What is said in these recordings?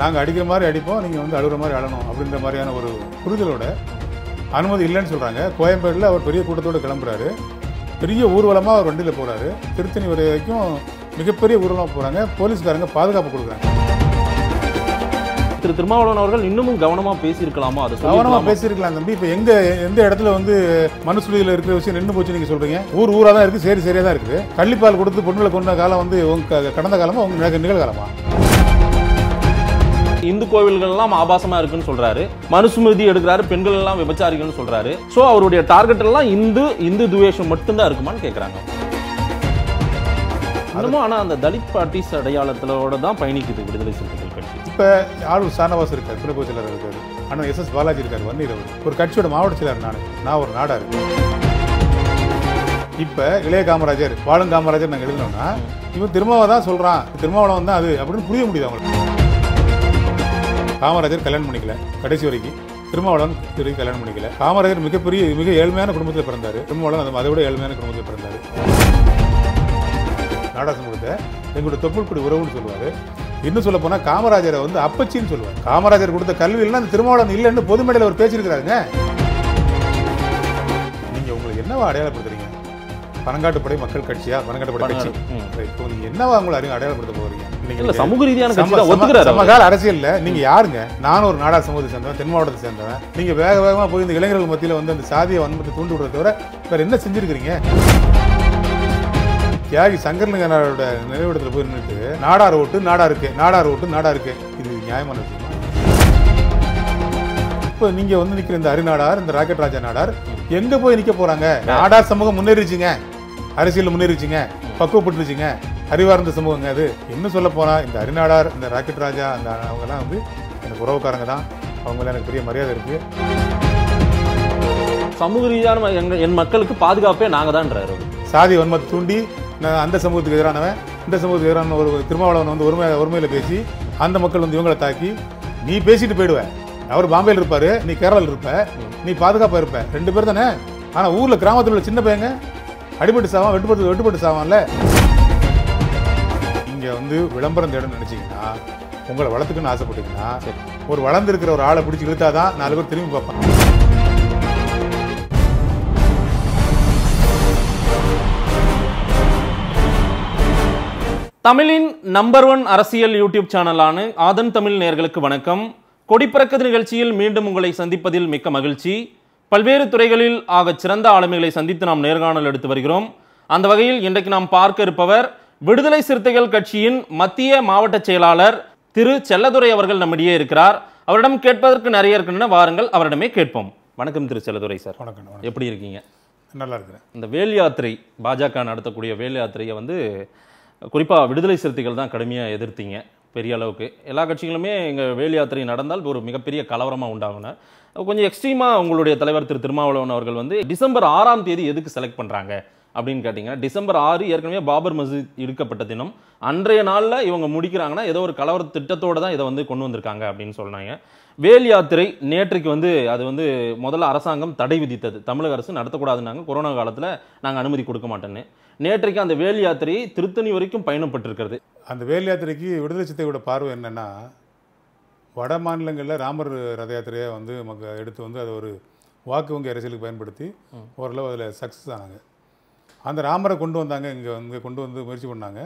நாங்கள் அடிக்கிற மாதிரி அடிப்போம் நீங்கள் வந்து அழுகிற மாதிரி அழணும் அப்படின்ற மாதிரியான ஒரு புரிதலோட அனுமதி இல்லைன்னு சொல்கிறாங்க கோயம்பேடில் அவர் பெரிய கூட்டத்தோடு கிளம்புறாரு பெரிய ஊர்வலமாக அவர் வண்டியில் போகிறாரு திருத்தணி வரை வரைக்கும் மிகப்பெரிய ஊர்வலமாக போகிறாங்க போலீஸ்காரங்க பாதுகாப்பு கொடுக்குறாங்க திரு திருமாவளவன் அவர்கள் இன்னமும் கவனமாக பேசியிருக்கலாமா அது கவனமாக பேசியிருக்கலாம் தம்பி இப்போ எங்கே எந்த இடத்துல வந்து மனுசுலியில் இருக்கிற விஷயம் நின்று போச்சு நீங்கள் சொல்கிறீங்க ஊர் ஊராக தான் இருக்குது சரி சரியாக தான் இருக்குது கள்ளிப்பால் கொடுத்து பொண்ணுகளை கொண்ட காலம் வந்து உங்க கடந்த காலமாக உங்க நிகழ்காலமாக இந்து கோவில்கள்லாம் ஆபாசமாக இருக்குன்னு சொல்கிறாரு மனுஸ்மிருதி எடுக்கிறாரு பெண்கள் எல்லாம் விபச்சாரிகள்னு சொல்கிறாரு ஸோ அவருடைய டார்கெட் எல்லாம் இந்து இந்து துவேஷம் மட்டும்தான் இருக்குமான்னு கேட்குறாங்க இன்னமும் ஆனால் அந்த தலித் பார்ட்டிஸ் அடையாளத்தோட தான் பயணிக்குது விடுதலை சிறுத்தைகள் கட்சி இப்போ யாரும் சானவாஸ் இருக்கார் துணை பொதுச் இருக்கார் ஆனால் எஸ் எஸ் பாலாஜி இருக்கார் வன்னீர் அவர் ஒரு கட்சியோட மாவட்ட செயலர் நான் நான் ஒரு இருக்கு இப்போ இளைய காமராஜர் வாழும் காமராஜர் நாங்கள் எழுதினோம்னா இவன் திருமாவை தான் சொல்கிறான் திருமாவளம் தான் அது அப்படின்னு புரிய முடியுது அவங்களுக்கு காமராஜர் கல்யாணம் பண்ணிக்கல கடைசி வரைக்கும் திருமாவளவன் திரும்பி கல்யாணம் பண்ணிக்கல காமராஜர் மிகப்பெரிய மிக ஏழ்மையான குடும்பத்தில் பிறந்தார் திருமாவளவன் அதை விட ஏழ்மையான குடும்பத்தில் பிறந்தார் நாடாசம் கொடுத்த எங்களோட தொப்புள்குடி உறவுன்னு சொல்லுவார் இன்னும் சொல்ல போனால் காமராஜரை வந்து அப்பச்சின்னு சொல்லுவார் காமராஜர் கொடுத்த கல்வி இல்லைன்னா அந்த திருமாவளவன் இல்லைன்னு பொதுமேடையில் அவர் பேசியிருக்கிறாருங்க நீங்கள் உங்களுக்கு என்னவா அடையாளப்படுத்துறீங்க பனங்காட்டுப்படை மக்கள் கட்சியா பனங்காட்டுப்படை கட்சி இப்போ நீங்கள் என்னவா உங்களை அடையாளப்படுத்த போகிறீங்க இல்ல சமூக ரீதியான கட்சி தான் ஒத்துக்கிறாரு சமகால அரசியல்ல நீங்க யாருங்க நான் ஒரு நாடா சமூகத்தை சேர்ந்தவன் தென் மாவட்டத்தை சேர்ந்தவன் நீங்க வேக வேகமா போய் இந்த இளைஞர்கள் மத்தியில வந்து அந்த சாதியை வன்மத்தை தூண்டி விடுறத தவிர வேற என்ன செஞ்சிருக்கிறீங்க தியாகி சங்கரலிங்கனாரோட நினைவிடத்தில் போய் நின்றுட்டு நாடார் ஓட்டு நாடா இருக்கு நாடார் ஓட்டு நாடா இருக்கு இது நியாயமான விஷயம் இப்போ நீங்க வந்து நிக்கிற இந்த அரிநாடார் இந்த ராக்கெட் ராஜா நாடார் எங்க போய் நிக்க போறாங்க நாடார் சமூகம் முன்னேறிச்சுங்க அரசியல் முன்னேறிச்சுங்க பக்குவப்பட்டுருச்சுங்க அறிவார்ந்த சமூகங்க அது இன்னும் சொல்ல போனால் இந்த அரிநாடார் இந்த ராக்கெட் ராஜா அந்த அவங்கெல்லாம் வந்து எனக்கு உறவுக்காரங்க தான் அவங்களாம் எனக்கு பெரிய மரியாதை இருக்குது சமூக ரீதியான எங்கள் என் மக்களுக்கு பாதுகாப்பே நாங்கள் தான்றாரு சாதி வன்மத்தை தூண்டி நான் அந்த சமூகத்துக்கு எதிரானவன் இந்த சமூகத்துக்கு எதிரான ஒரு திருமாவளவன் வந்து ஒருமை ஒருமையில் பேசி அந்த மக்கள் வந்து இவங்களை தாக்கி நீ பேசிட்டு போயிடுவேன் அவர் பாம்பேயில் இருப்பார் நீ கேரளாவில் இருப்ப நீ பாதுகாப்பாக இருப்ப ரெண்டு பேர் தானே ஆனால் ஊரில் கிராமத்தில் உள்ள சின்ன பையங்க அடிபட்டு சாவான் வெட்டுப்பட்டு வெட்டுப்பட்டு சாவான்ல நீங்கள் வந்து விளம்பரம் தேடணும்னு நினச்சிங்கன்னா உங்களை வளர்த்துக்குன்னு ஆசைப்பட்டீங்கன்னா ஒரு வளர்ந்துருக்கிற ஒரு ஆளை பிடிச்சி இழுத்தா தான் நாலு பேர் திரும்பி பார்ப்பேன் தமிழின் நம்பர் ஒன் அரசியல் யூடியூப் சேனலான ஆதன் தமிழ் நேர்களுக்கு வணக்கம் கொடிப்பறக்கது நிகழ்ச்சியில் மீண்டும் உங்களை சந்திப்பதில் மிக்க மகிழ்ச்சி பல்வேறு துறைகளில் ஆக சிறந்த ஆளுமைகளை சந்தித்து நாம் நேர்காணல் எடுத்து வருகிறோம் அந்த வகையில் இன்றைக்கு நாம் பார்க்க இருப்பவர் விடுதலை சிறுத்தைகள் கட்சியின் மத்திய மாவட்ட செயலாளர் திரு செல்லதுரை அவர்கள் நம்மிடையே இருக்கிறார் அவரிடம் கேட்பதற்கு நிறைய இருக்கின்றன வாருங்கள் அவரிடமே கேட்போம் வணக்கம் திரு செல்லதுரை சார் வணக்கம் எப்படி இருக்கீங்க நல்லா இருக்கிறேன் இந்த வேல் யாத்திரை பாஜக நடத்தக்கூடிய வேல் யாத்திரையை வந்து குறிப்பாக விடுதலை சிறுத்தைகள் தான் கடுமையாக எதிர்த்தீங்க பெரிய அளவுக்கு எல்லா கட்சிகளுமே இங்கே வேல் யாத்திரை நடந்தால் ஒரு மிகப்பெரிய கலவரமாக உண்டாகுன கொஞ்சம் எக்ஸ்ட்ரீமாக உங்களுடைய தலைவர் திரு திருமாவளவன் அவர்கள் வந்து டிசம்பர் ஆறாம் தேதி எதுக்கு செலக்ட் பண்ணுறாங்க அப்படின்னு கேட்டிங்கன்னா டிசம்பர் ஆறு ஏற்கனவே பாபர் மசித் இருக்கப்பட்ட தினம் அன்றைய நாளில் இவங்க முடிக்கிறாங்கன்னா ஏதோ ஒரு கலவர திட்டத்தோடு தான் இதை வந்து கொண்டு வந்திருக்காங்க அப்படின்னு சொன்னாங்க வேல் யாத்திரை நேற்றுக்கு வந்து அது வந்து முதல்ல அரசாங்கம் தடை விதித்தது தமிழக அரசு நடத்தக்கூடாதுனாங்க கொரோனா காலத்தில் நாங்கள் அனுமதி கொடுக்க மாட்டேன்னு நேற்றைக்கு அந்த வேல் யாத்திரை திருத்தணி வரைக்கும் பயணப்பட்டிருக்கிறது அந்த வேல் யாத்திரைக்கு விடுதலை சித்தையோட பார்வை என்னென்னா வட மாநிலங்களில் ராமர் ரத யாத்திரையை வந்து எடுத்து வந்து அதை ஒரு வாக்கு வங்கி அரசியலுக்கு பயன்படுத்தி ஓரளவு அதில் சக்ஸஸ் ஆனாங்க அந்த ராமரை கொண்டு வந்தாங்க இங்கே இங்கே கொண்டு வந்து முயற்சி பண்ணாங்க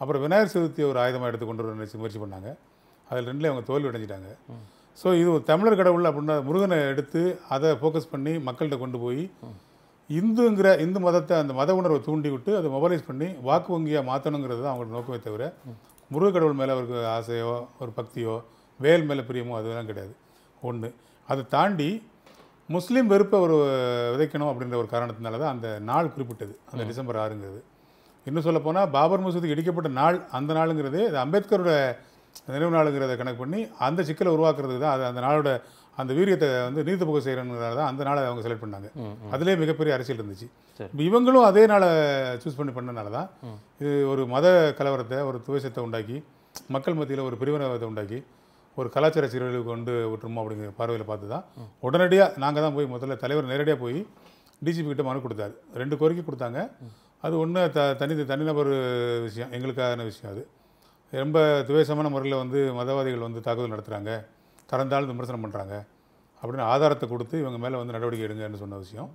அப்புறம் விநாயகர் சதுர்த்தி ஒரு ஆயுதமாக எடுத்து கொண்டு வர முயற்சி பண்ணாங்க அதில் ரெண்டுலேயும் அவங்க தோல்வி அடைஞ்சிட்டாங்க ஸோ இது ஒரு தமிழர் கடவுள் அப்படின்னா முருகனை எடுத்து அதை ஃபோக்கஸ் பண்ணி மக்கள்கிட்ட கொண்டு போய் இந்துங்கிற இந்து மதத்தை அந்த மத உணர்வை தூண்டி விட்டு அதை மொபைலைஸ் பண்ணி வாக்கு வங்கியாக மாற்றணுங்கிறது தான் அவங்களோட நோக்கமே தவிர முருக கடவுள் மேலே அவருக்கு ஆசையோ ஒரு பக்தியோ வேல் மேலே பிரியமோ அதெல்லாம் கிடையாது ஒன்று அதை தாண்டி முஸ்லீம் வெறுப்பை ஒரு விதைக்கணும் அப்படின்ற ஒரு காரணத்தினால தான் அந்த நாள் குறிப்பிட்டது அந்த டிசம்பர் ஆறுங்கிறது இன்னும் சொல்லப்போனால் பாபர் மசூதி இடிக்கப்பட்ட நாள் அந்த நாளுங்கிறது அது அம்பேத்கரோட நினைவு நாளுங்கிறத கணக்கு பண்ணி அந்த சிக்கலை உருவாக்குறதுக்கு தான் அது அந்த நாளோட அந்த வீரியத்தை வந்து நீர்த்து போக செய்கிறங்கிறதால தான் அந்த நாளை அவங்க செலக்ட் பண்ணாங்க அதிலே மிகப்பெரிய அரசியல் இருந்துச்சு இப்போ இவங்களும் அதே நாளை சூஸ் பண்ணி பண்ணனால தான் இது ஒரு மத கலவரத்தை ஒரு துவசத்தை உண்டாக்கி மக்கள் மத்தியில் ஒரு பிரிவினத்தை உண்டாக்கி ஒரு கலாச்சார சீரழிவு கொண்டு விட்டுருமோ அப்படிங்கிற பார்வையில் பார்த்து தான் உடனடியாக நாங்கள் தான் போய் முதல்ல தலைவர் நேரடியாக போய் டிஜிபி கிட்ட மனு கொடுத்தாரு ரெண்டு கோரிக்கை கொடுத்தாங்க அது ஒன்று த தனி தனிநபர் விஷயம் எங்களுக்கான விஷயம் அது ரொம்ப துவேசமான முறையில் வந்து மதவாதிகள் வந்து தாக்குதல் நடத்துகிறாங்க தரந்தாழ்ந்து விமர்சனம் பண்ணுறாங்க அப்படின்னு ஆதாரத்தை கொடுத்து இவங்க மேலே வந்து நடவடிக்கை எடுங்கன்னு சொன்ன விஷயம்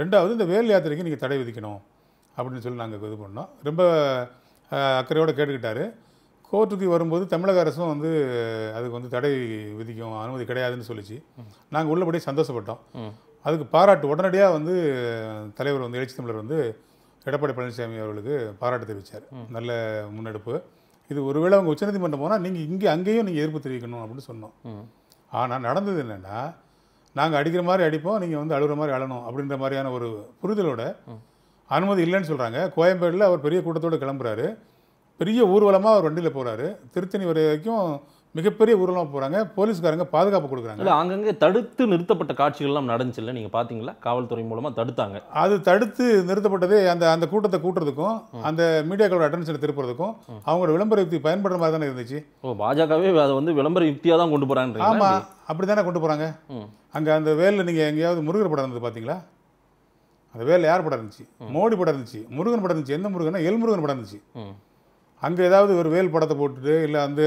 ரெண்டாவது இந்த வேல் யாத்திரைக்கு நீங்கள் தடை விதிக்கணும் அப்படின்னு சொல்லி நாங்கள் இது பண்ணோம் ரொம்ப அக்கறையோடு கேட்டுக்கிட்டாரு கோர்ட்டுக்கு வரும்போது தமிழக அரசும் வந்து அதுக்கு வந்து தடை விதிக்கும் அனுமதி கிடையாதுன்னு சொல்லிச்சு நாங்கள் உள்ளபடி சந்தோஷப்பட்டோம் அதுக்கு பாராட்டு உடனடியாக வந்து தலைவர் வந்து எழுச்சி தமிழர் வந்து எடப்பாடி பழனிசாமி அவர்களுக்கு பாராட்டு தெரிவித்தார் நல்ல முன்னெடுப்பு இது ஒருவேளை அவங்க உச்சநீதிமன்றம் போனால் நீங்கள் இங்கே அங்கேயும் நீங்கள் எதிர்ப்பு தெரிவிக்கணும் அப்படின்னு சொன்னோம் ஆனால் நடந்தது என்னென்னா நாங்கள் அடிக்கிற மாதிரி அடிப்போம் நீங்கள் வந்து அழுகிற மாதிரி அழணும் அப்படின்ற மாதிரியான ஒரு புரிதலோட அனுமதி இல்லைன்னு சொல்கிறாங்க கோயம்பேடில் அவர் பெரிய கூட்டத்தோடு கிளம்புறாரு பெரிய ஊர்வலமாக அவர் வண்டியில் போகிறாரு திருத்தணி வரைக்கும் மிகப்பெரிய ஊர்வலமாக போகிறாங்க போலீஸ்காரங்க பாதுகாப்பு கொடுக்குறாங்க இல்லை அங்கங்கே தடுத்து நிறுத்தப்பட்ட காட்சிகள்லாம் நடந்துச்சு இல்லை நீங்கள் பார்த்தீங்களா காவல்துறை மூலமாக தடுத்தாங்க அது தடுத்து நிறுத்தப்பட்டதே அந்த அந்த கூட்டத்தை கூட்டுறதுக்கும் அந்த மீடியாக்களோட அட்டென்ஷனை திருப்புறதுக்கும் அவங்களோட விளம்பர யுக்தி பயன்படுற மாதிரி தானே இருந்துச்சு ஓ பாஜகவே அதை வந்து விளம்பர யுக்தியாக தான் கொண்டு போகிறாங்க ஆமாம் அப்படி தானே கொண்டு போகிறாங்க அங்கே அந்த வேலில் நீங்கள் எங்கேயாவது முருகர் படம் இருந்தது பார்த்தீங்களா அந்த வேலை யார் படம் இருந்துச்சு மோடி படம் இருந்துச்சு முருகன் படம் இருந்துச்சு எந்த முருகன் எல் முருகன் படம் இருந்துச்சு அங்கே ஏதாவது ஒரு வேல் படத்தை போட்டுட்டு இல்லை அந்த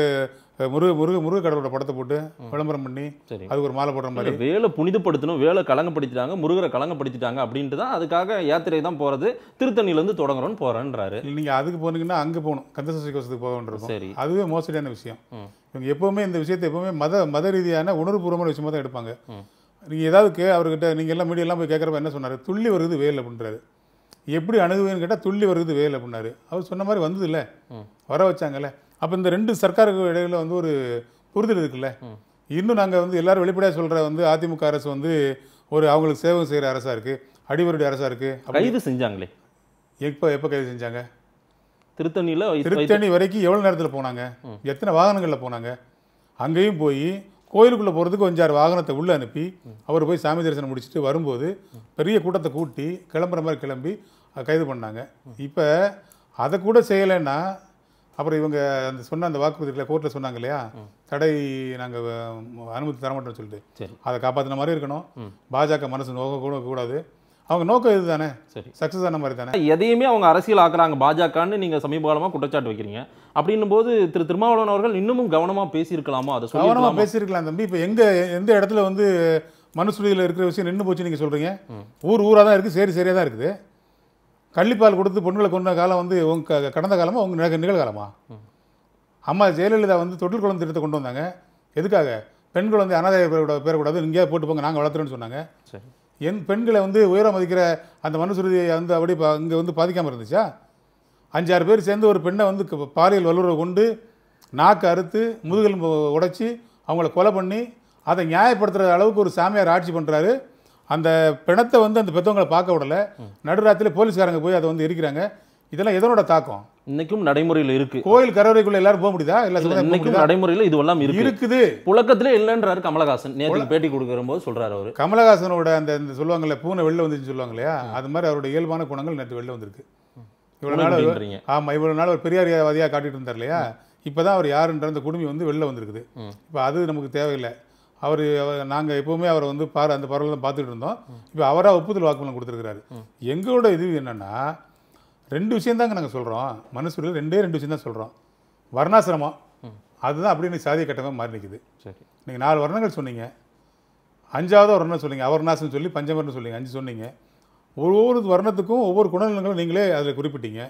முருக முருக முருக கடவுளோட படத்தை போட்டு விளம்பரம் பண்ணி அதுக்கு ஒரு மாலை போடுற மாதிரி வேலை புனிதப்படுத்தணும் வேலை கலங்கப்படுத்திட்டாங்க முருகரை கலங்கப்படுத்திட்டாங்க அப்படின்ட்டு தான் அதுக்காக யாத்திரை தான் போகிறது திருத்தணியிலேருந்து தொடங்குறோம்னு போகிறேன்றாரு நீங்கள் அதுக்கு போனீங்கன்னா அங்கே போகணும் கந்தசஷ்டி கோஷத்துக்கு போகணுன்றது சரி அதுவே மோசடியான விஷயம் இவங்க எப்போவுமே இந்த விஷயத்தை எப்போவுமே மத மத ரீதியான உணர்வுபூர்வமான விஷயமா தான் எடுப்பாங்க நீங்கள் ஏதாவது அவர்கிட்ட நீங்கள் எல்லாம் மீடியெல்லாம் போய் கேட்குறப்ப என்ன சொன்னார் துள்ளி வருது வேலை அப்படின்றாரு எப்படி அணுகுவேன்னு கேட்டால் துள்ளி வருது வேல் அப்படின்னாரு அவர் சொன்ன மாதிரி வந்தது இல்லை வர வச்சாங்கல்ல அப்போ இந்த ரெண்டு சர்க்காருக்கு இடையில் வந்து ஒரு புரிதல் இருக்குல்ல இன்னும் நாங்கள் வந்து எல்லாரும் வெளிப்படையாக சொல்கிற வந்து அதிமுக அரசு வந்து ஒரு அவங்களுக்கு சேவை செய்கிற அரசாக இருக்குது அடிவருடைய அரசாக இருக்குது கைது செஞ்சாங்களே எப்போ எப்போ கைது செஞ்சாங்க திருத்தணியில் திருத்தணி வரைக்கும் எவ்வளோ நேரத்தில் போனாங்க எத்தனை வாகனங்களில் போனாங்க அங்கேயும் போய் கோயிலுக்குள்ளே போகிறதுக்கு கொஞ்சம் ஆறு வாகனத்தை உள்ளே அனுப்பி அவர் போய் சாமி தரிசனம் முடிச்சுட்டு வரும்போது பெரிய கூட்டத்தை கூட்டி கிளம்புற மாதிரி கிளம்பி கைது பண்ணாங்க இப்போ அதை கூட செய்யலைன்னா அப்புறம் இவங்க அந்த சொன்ன அந்த வாக்குறுதிகளை கோர்ட்டில் சொன்னாங்க இல்லையா தடை நாங்கள் அனுமதி தரமாட்டோம்னு சொல்லிட்டு அதை காப்பாற்றின மாதிரி இருக்கணும் பாஜக மனசு நோக்க கூட கூடாது அவங்க நோக்கம் இது தானே சரி சக்ஸஸ் ஆன மாதிரி தானே எதையுமே அவங்க அரசியல் ஆக்குறாங்க பாஜகன்னு நீங்கள் சமீப காலமா குற்றச்சாட்டு வைக்கிறீங்க அப்படின்னும் போது திரு திருமாவளவன் அவர்கள் இன்னமும் கவனமாக பேசியிருக்கலாமா அதை கவனமா பேசியிருக்கலாம் தம்பி இப்போ எங்கே எந்த இடத்துல வந்து மனுசுலியில் இருக்கிற விஷயம் நின்று போச்சு நீங்கள் சொல்கிறீங்க ஊர் ஊராக தான் இருக்குது சரி சரியா தான் இருக்குது கள்ளிப்பால் கொடுத்து பொண்ணுகளை கொண்ட காலம் வந்து உங்க கடந்த காலமாக உங்க நிகழ்காலமா அம்மா ஜெயலலிதா வந்து தொட்டில் குழந்தை திட்டத்தை கொண்டு வந்தாங்க எதுக்காக பெண் அனாதையோட அனாதை பேரக்கூடாது இங்கேயா போட்டு போங்க நாங்கள் வளர்த்துறோன்னு சொன்னாங்க சரி என் பெண்களை வந்து உயர மதிக்கிற அந்த மனுசுருதியை வந்து அப்படி இங்கே வந்து பாதிக்காமல் இருந்துச்சா அஞ்சாறு பேர் சேர்ந்து ஒரு பெண்ணை வந்து பாலியல் வல்லுறவு கொண்டு நாக்கு அறுத்து முதுகல் உடைச்சி அவங்கள கொலை பண்ணி அதை நியாயப்படுத்துகிற அளவுக்கு ஒரு சாமியார் ஆட்சி பண்ணுறாரு அந்த பிணத்தை வந்து அந்த பெற்றவங்களை பார்க்க விடலை நடுராத்திரியில் போலீஸ்காரங்க போய் அதை வந்து இருக்கிறாங்க இதெல்லாம் எதனோட தாக்கம் இன்னைக்கும் நடைமுறையில் இருக்கு கோயில் கரவரைக்குள்ள எல்லாரும் போக முடியுதா இல்ல இன்னைக்கும் நடைமுறையில இது எல்லாம் இருக்குது புழக்கத்திலே இல்லைன்றாரு கமலஹாசன் நேற்று பேட்டி கொடுக்கிற போது சொல்றாரு அவரு கமலஹாசனோட அந்த இந்த சொல்லுவாங்கல்ல பூனை வெளில வந்துச்சுன்னு சொல்லுவாங்க இல்லையா அது மாதிரி அவருடைய இயல்பான குணங்கள் நேற்று வெளில வந்திருக்கு இவ்வளவு நாள் ஆமா இவ்வளவு நாள் ஒரு பெரியாரியாவாதியாக காட்டிட்டு இருந்தார் இல்லையா இப்போதான் அவர் யாருன்ற அந்த குடுமி வந்து வெளில வந்திருக்குது இப்போ அது நமக்கு தேவையில்லை அவர் நாங்கள் எப்பவுமே அவரை வந்து பாரு அந்த பரவல் தான் பார்த்துட்டு இருந்தோம் இப்போ அவராக ஒப்புதல் வாக்குமூலம் கொடுத்துருக்கிறாரு எங்களோட இது என்னென்னா ரெண்டு விஷயம் தாங்க நாங்கள் சொல்கிறோம் மனுஷர்கள் ரெண்டே ரெண்டு விஷயம் தான் சொல்கிறோம் வர்ணாசிரமம் அதுதான் அப்படின்னு சாதிய கட்டமாக மாறி நிற்குது சரி நீங்கள் நாலு வர்ணங்கள் சொன்னீங்க அஞ்சாவது வர்ணம் சொன்னீங்க அவர்ணாசன் சொல்லி பஞ்சவர்ணம் சொன்னீங்க அஞ்சு சொன்னீங்க ஒவ்வொரு வர்ணத்துக்கும் ஒவ்வொரு குணநலங்களும் நீங்களே அதில் குறிப்பிட்டீங்க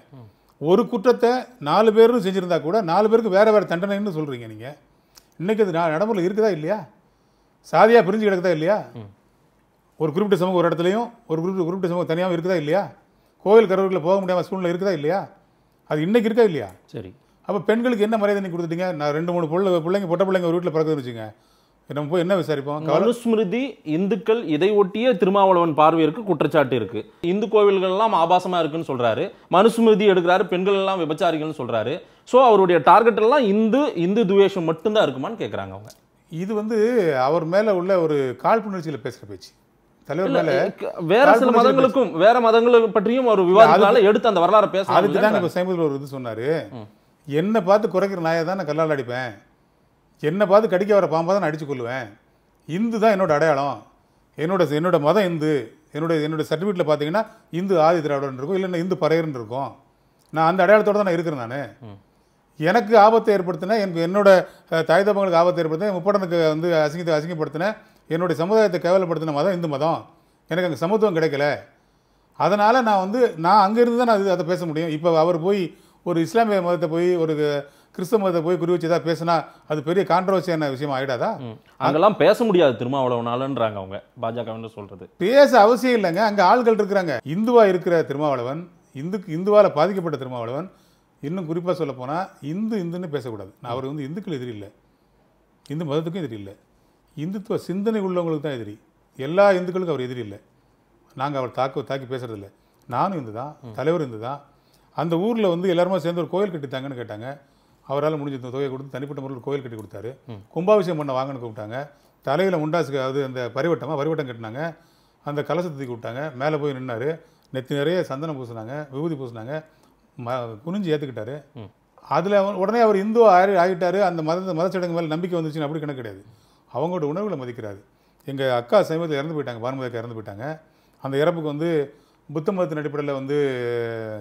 ஒரு குற்றத்தை நாலு பேரும் செஞ்சுருந்தா கூட நாலு பேருக்கு வேறு வேறு தண்டனைன்னு சொல்கிறீங்க நீங்கள் இன்றைக்கி அது நடைமுறையில் இருக்குதா இல்லையா சாதியாக பிரிஞ்சு கிடக்குதா இல்லையா ஒரு குறிப்பிட்ட சமூகம் ஒரு இடத்துலையும் ஒரு குறிப்பிட்ட குறிப்பிட்ட சமூகம் தனியாகவும் இருக்குதா இல்லையா கோவில் கருவறைக்குள்ளே போக முடியாமல் சூழ்நிலை இருக்குதா இல்லையா அது இன்றைக்கி இருக்கா இல்லையா சரி அப்போ பெண்களுக்கு என்ன மரியாதை நீ கொடுத்துட்டீங்க நான் ரெண்டு மூணு பிள்ளை பிள்ளைங்க பொட்ட பிள்ளைங்க ஒரு வீட்டில் பிறகு வச்சுங்க நம்ம போய் என்ன விசாரிப்போம் மனுஸ்மிருதி இந்துக்கள் இதை ஒட்டிய திருமாவளவன் பார்வையிற்கு குற்றச்சாட்டு இருக்கு இந்து கோவில்கள் எல்லாம் ஆபாசமா இருக்குன்னு சொல்றாரு மனுஸ்மிருதி எடுக்கிறாரு பெண்கள் எல்லாம் விபச்சாரிகள்னு சொல்றாரு ஸோ அவருடைய டார்கெட் எல்லாம் இந்து இந்து துவேஷம் மட்டும்தான் இருக்குமான்னு கேட்குறாங்க அவங்க இது வந்து அவர் மேலே உள்ள ஒரு காழ்ப்புணர்ச்சியில் பேசுகிற பேச்சு வேற சில மதங்களுக்கும் வேற மதங்களுக்கு பற்றியும் ஒரு விவாதத்தால எடுத்து அந்த வரலாறு பேச அதுக்கு தான் சைமுதல் ஒரு இது சொன்னாரு என்னை பார்த்து குறைக்கிற நாயை தான் நான் கல்லால் அடிப்பேன் என்னை பார்த்து கடிக்க வர பாம்பா தான் அடிச்சு கொள்வேன் இந்து தான் என்னோட அடையாளம் என்னோட என்னோட மதம் இந்து என்னோட என்னோட சர்டிபிகேட்ல பார்த்தீங்கன்னா இந்து ஆதி திராவிடன் இருக்கும் இல்லைன்னா இந்து பறையர்னு இருக்கும் நான் அந்த அடையாளத்தோட தான் இருக்கிறேன் நான் எனக்கு ஆபத்தை ஏற்படுத்தினேன் எனக்கு என்னோட தாய் தப்பங்களுக்கு ஆபத்தை ஏற்படுத்தினேன் முப்படனுக்கு வந்து அசிங்கத்தை அசிங்கப்படுத்தின என்னுடைய சமுதாயத்தை கேவலப்படுத்தின மதம் இந்து மதம் எனக்கு அங்கே சமத்துவம் கிடைக்கல அதனால் நான் வந்து நான் அங்கேருந்து தான் நான் அதை பேச முடியும் இப்போ அவர் போய் ஒரு இஸ்லாமிய மதத்தை போய் ஒரு கிறிஸ்தவ மதத்தை போய் குறி வச்சு தான் பேசினா அது பெரிய கான்ட்ரவர்சியான விஷயம் ஆகிடாதா அங்கெல்லாம் பேச முடியாது நாளுன்றாங்க அவங்க பாஜக சொல்கிறது பேச அவசியம் இல்லைங்க அங்கே ஆள்கள் இருக்கிறாங்க இந்துவாக இருக்கிற திருமாவளவன் இந்துக்கு இந்துவால் பாதிக்கப்பட்ட திருமாவளவன் இன்னும் குறிப்பாக சொல்ல போனால் இந்து இந்துன்னு பேசக்கூடாது நான் அவர் வந்து இந்துக்கள் எதிரில்லை இல்லை இந்து மதத்துக்கும் எதிரில்லை இல்லை இந்துத்துவ சிந்தனை உள்ளவங்களுக்கு தான் எதிரி எல்லா இந்துக்களுக்கும் அவர் எதிரி இல்லை நாங்கள் அவர் தாக்க தாக்கி பேசுகிறதில்ல நானும் இந்து தான் தலைவர் இந்து தான் அந்த ஊரில் வந்து எல்லாருமே சேர்ந்து ஒரு கோயில் கட்டித்தாங்கன்னு கேட்டாங்க அவரால் முடிஞ்ச தொகையை கொடுத்து தனிப்பட்ட முறையில் கோயில் கட்டி கொடுத்தாரு கும்பாபிஷேகம் பண்ண வாங்கன்னு கூப்பிட்டாங்க தலையில் முண்டாசுக்கு அது அந்த பரிவட்டமாக பரிவட்டம் கட்டினாங்க அந்த கலசத்தை விட்டாங்க மேலே போய் நின்னார் நெத்தி நிறைய சந்தனம் பூசினாங்க விபூதி பூசினாங்க ம குனிஞ்சு ஏற்றுக்கிட்டாரு அதில் உடனே அவர் இந்து ஆகிட்டார் அந்த மத மதச்சடங்கு மேலே நம்பிக்கை வந்துச்சுன்னு அப்படி கணக்கு கிடையாது அவங்களோட உணர்வுகளை மதிக்கிறாரு எங்கள் அக்கா சமீபத்தில் இறந்து போயிட்டாங்க பானுமதி இறந்து போயிட்டாங்க அந்த இறப்புக்கு வந்து புத்த மதத்தின் அடிப்படையில் வந்து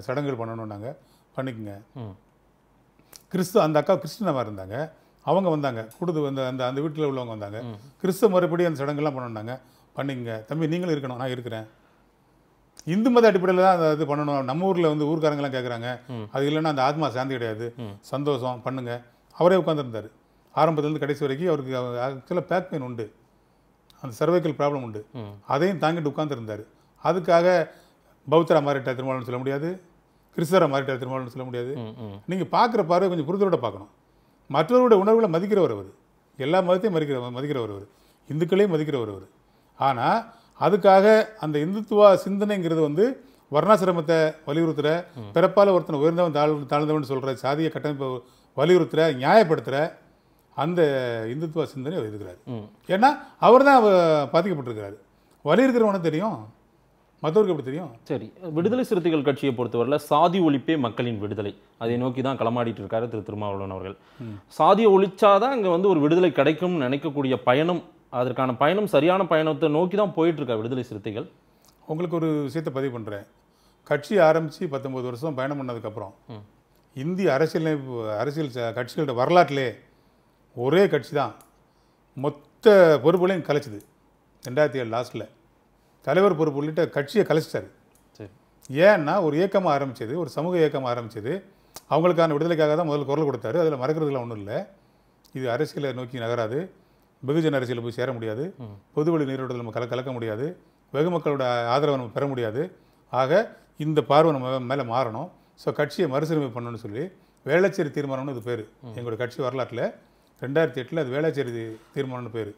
சடங்குகள் பண்ணணுன்னாங்க பண்ணிக்கோங்க கிறிஸ்து அந்த அக்கா கிறிஸ்டினவாக இருந்தாங்க அவங்க வந்தாங்க கூடுது வந்த அந்த அந்த வீட்டில் உள்ளவங்க வந்தாங்க கிறிஸ்துவ மறுபடி அந்த சடங்குலாம் பண்ணணுன்னாங்க பண்ணிக்கங்க தம்பி நீங்களும் இருக்கணும் நான் இருக்கிறேன் இந்து மத அடிப்படையில் தான் இது பண்ணணும் நம்ம ஊரில் வந்து ஊர்க்காரங்களாம் கேட்குறாங்க அது இல்லைன்னா அந்த ஆத்மா சாந்தி கிடையாது சந்தோஷம் பண்ணுங்க அவரே உட்காந்துருந்தார் ஆரம்பத்துலேருந்து கடைசி வரைக்கும் அவருக்கு ஆக்சுவலாக பேக் பெயின் உண்டு அந்த சர்வைக்கல் ப்ராப்ளம் உண்டு அதையும் தாங்கிட்டு உட்காந்துருந்தார் அதுக்காக பௌத்தரா மாறிட்டார் திருமாவளவன் சொல்ல முடியாது கிறிஸ்தவராக மாறிட்டார் திருமாவளவன் சொல்ல முடியாது நீங்கள் பார்க்குற பார்வை கொஞ்சம் புரிதலோட பார்க்கணும் மற்றவருடைய உணர்வுகளை மதிக்கிறவர் அவர் எல்லா மதத்தையும் மதிக்கிற மதிக்கிறவர் அவர் இந்துக்களையும் மதிக்கிறவர் அவர் ஆனால் அதுக்காக அந்த இந்துத்துவ சிந்தனைங்கிறது வந்து வர்ணாசிரமத்தை வலியுறுத்துகிற பிறப்பால் ஒருத்தன் உயர்ந்தவன் தாழ் தாழ்ந்தவன் சொல்கிற சாதிய கட்டமைப்பை வலியுறுத்துகிற நியாயப்படுத்துகிற அந்த இந்துத்துவ சிந்தனை அவர் இருக்கிறார் ஏன்னா அவர் தான் அவர் பாதிக்கப்பட்டிருக்கிறாரு வலி இருக்கிறவனு தெரியும் மற்றவருக்கு எப்படி தெரியும் சரி விடுதலை சிறுத்தைகள் கட்சியை பொறுத்தவரையில் சாதி ஒழிப்பே மக்களின் விடுதலை அதை நோக்கி தான் களமாடிட்டு இருக்காரு திரு திருமாவளவன் அவர்கள் சாதியை ஒழிச்சாதான் இங்கே வந்து ஒரு விடுதலை கிடைக்கும்னு நினைக்கக்கூடிய பயணம் அதற்கான பயணம் சரியான பயணத்தை நோக்கி தான் போயிட்டுருக்கா விடுதலை சிறுத்தைகள் உங்களுக்கு ஒரு விஷயத்தை பதிவு பண்ணுறேன் கட்சி ஆரம்பித்து பத்தொம்பது வருஷம் பயணம் பண்ணதுக்கப்புறம் இந்திய அரசியலமைப்பு அரசியல் கட்சிகளோட வரலாற்றிலே ஒரே கட்சி தான் மொத்த பொறுப்புகளையும் கலைச்சிது ரெண்டாயிரத்தி ஏழு லாஸ்ட்டில் தலைவர் பொறுப்பு உள்ளிட்ட கட்சியை கலைச்சிட்டார் ஏன்னா ஒரு இயக்கம் ஆரம்பித்தது ஒரு சமூக இயக்கம் ஆரம்பித்தது அவங்களுக்கான விடுதலைக்காக தான் முதல் குரல் கொடுத்தாரு அதில் மறக்கிறதுலாம் ஒன்றும் இல்லை இது அரசியலை நோக்கி நகராது வெகுஜன அரசியலில் போய் சேர முடியாது பொதுவெளி நீரோட்டத்தில் நம்ம கல கலக்க முடியாது வெகு மக்களோட ஆதரவை நம்ம பெற முடியாது ஆக இந்த பார்வை நம்ம மேலே மாறணும் ஸோ கட்சியை மறுசீரமைப்பு பண்ணணும்னு சொல்லி வேளச்சேரி தீர்மானம்னு இது பேர் எங்களோட கட்சி வரலாற்றில் ரெண்டாயிரத்தி எட்டில் அது வேளாச்சேரி தீர்மானம்னு பேர்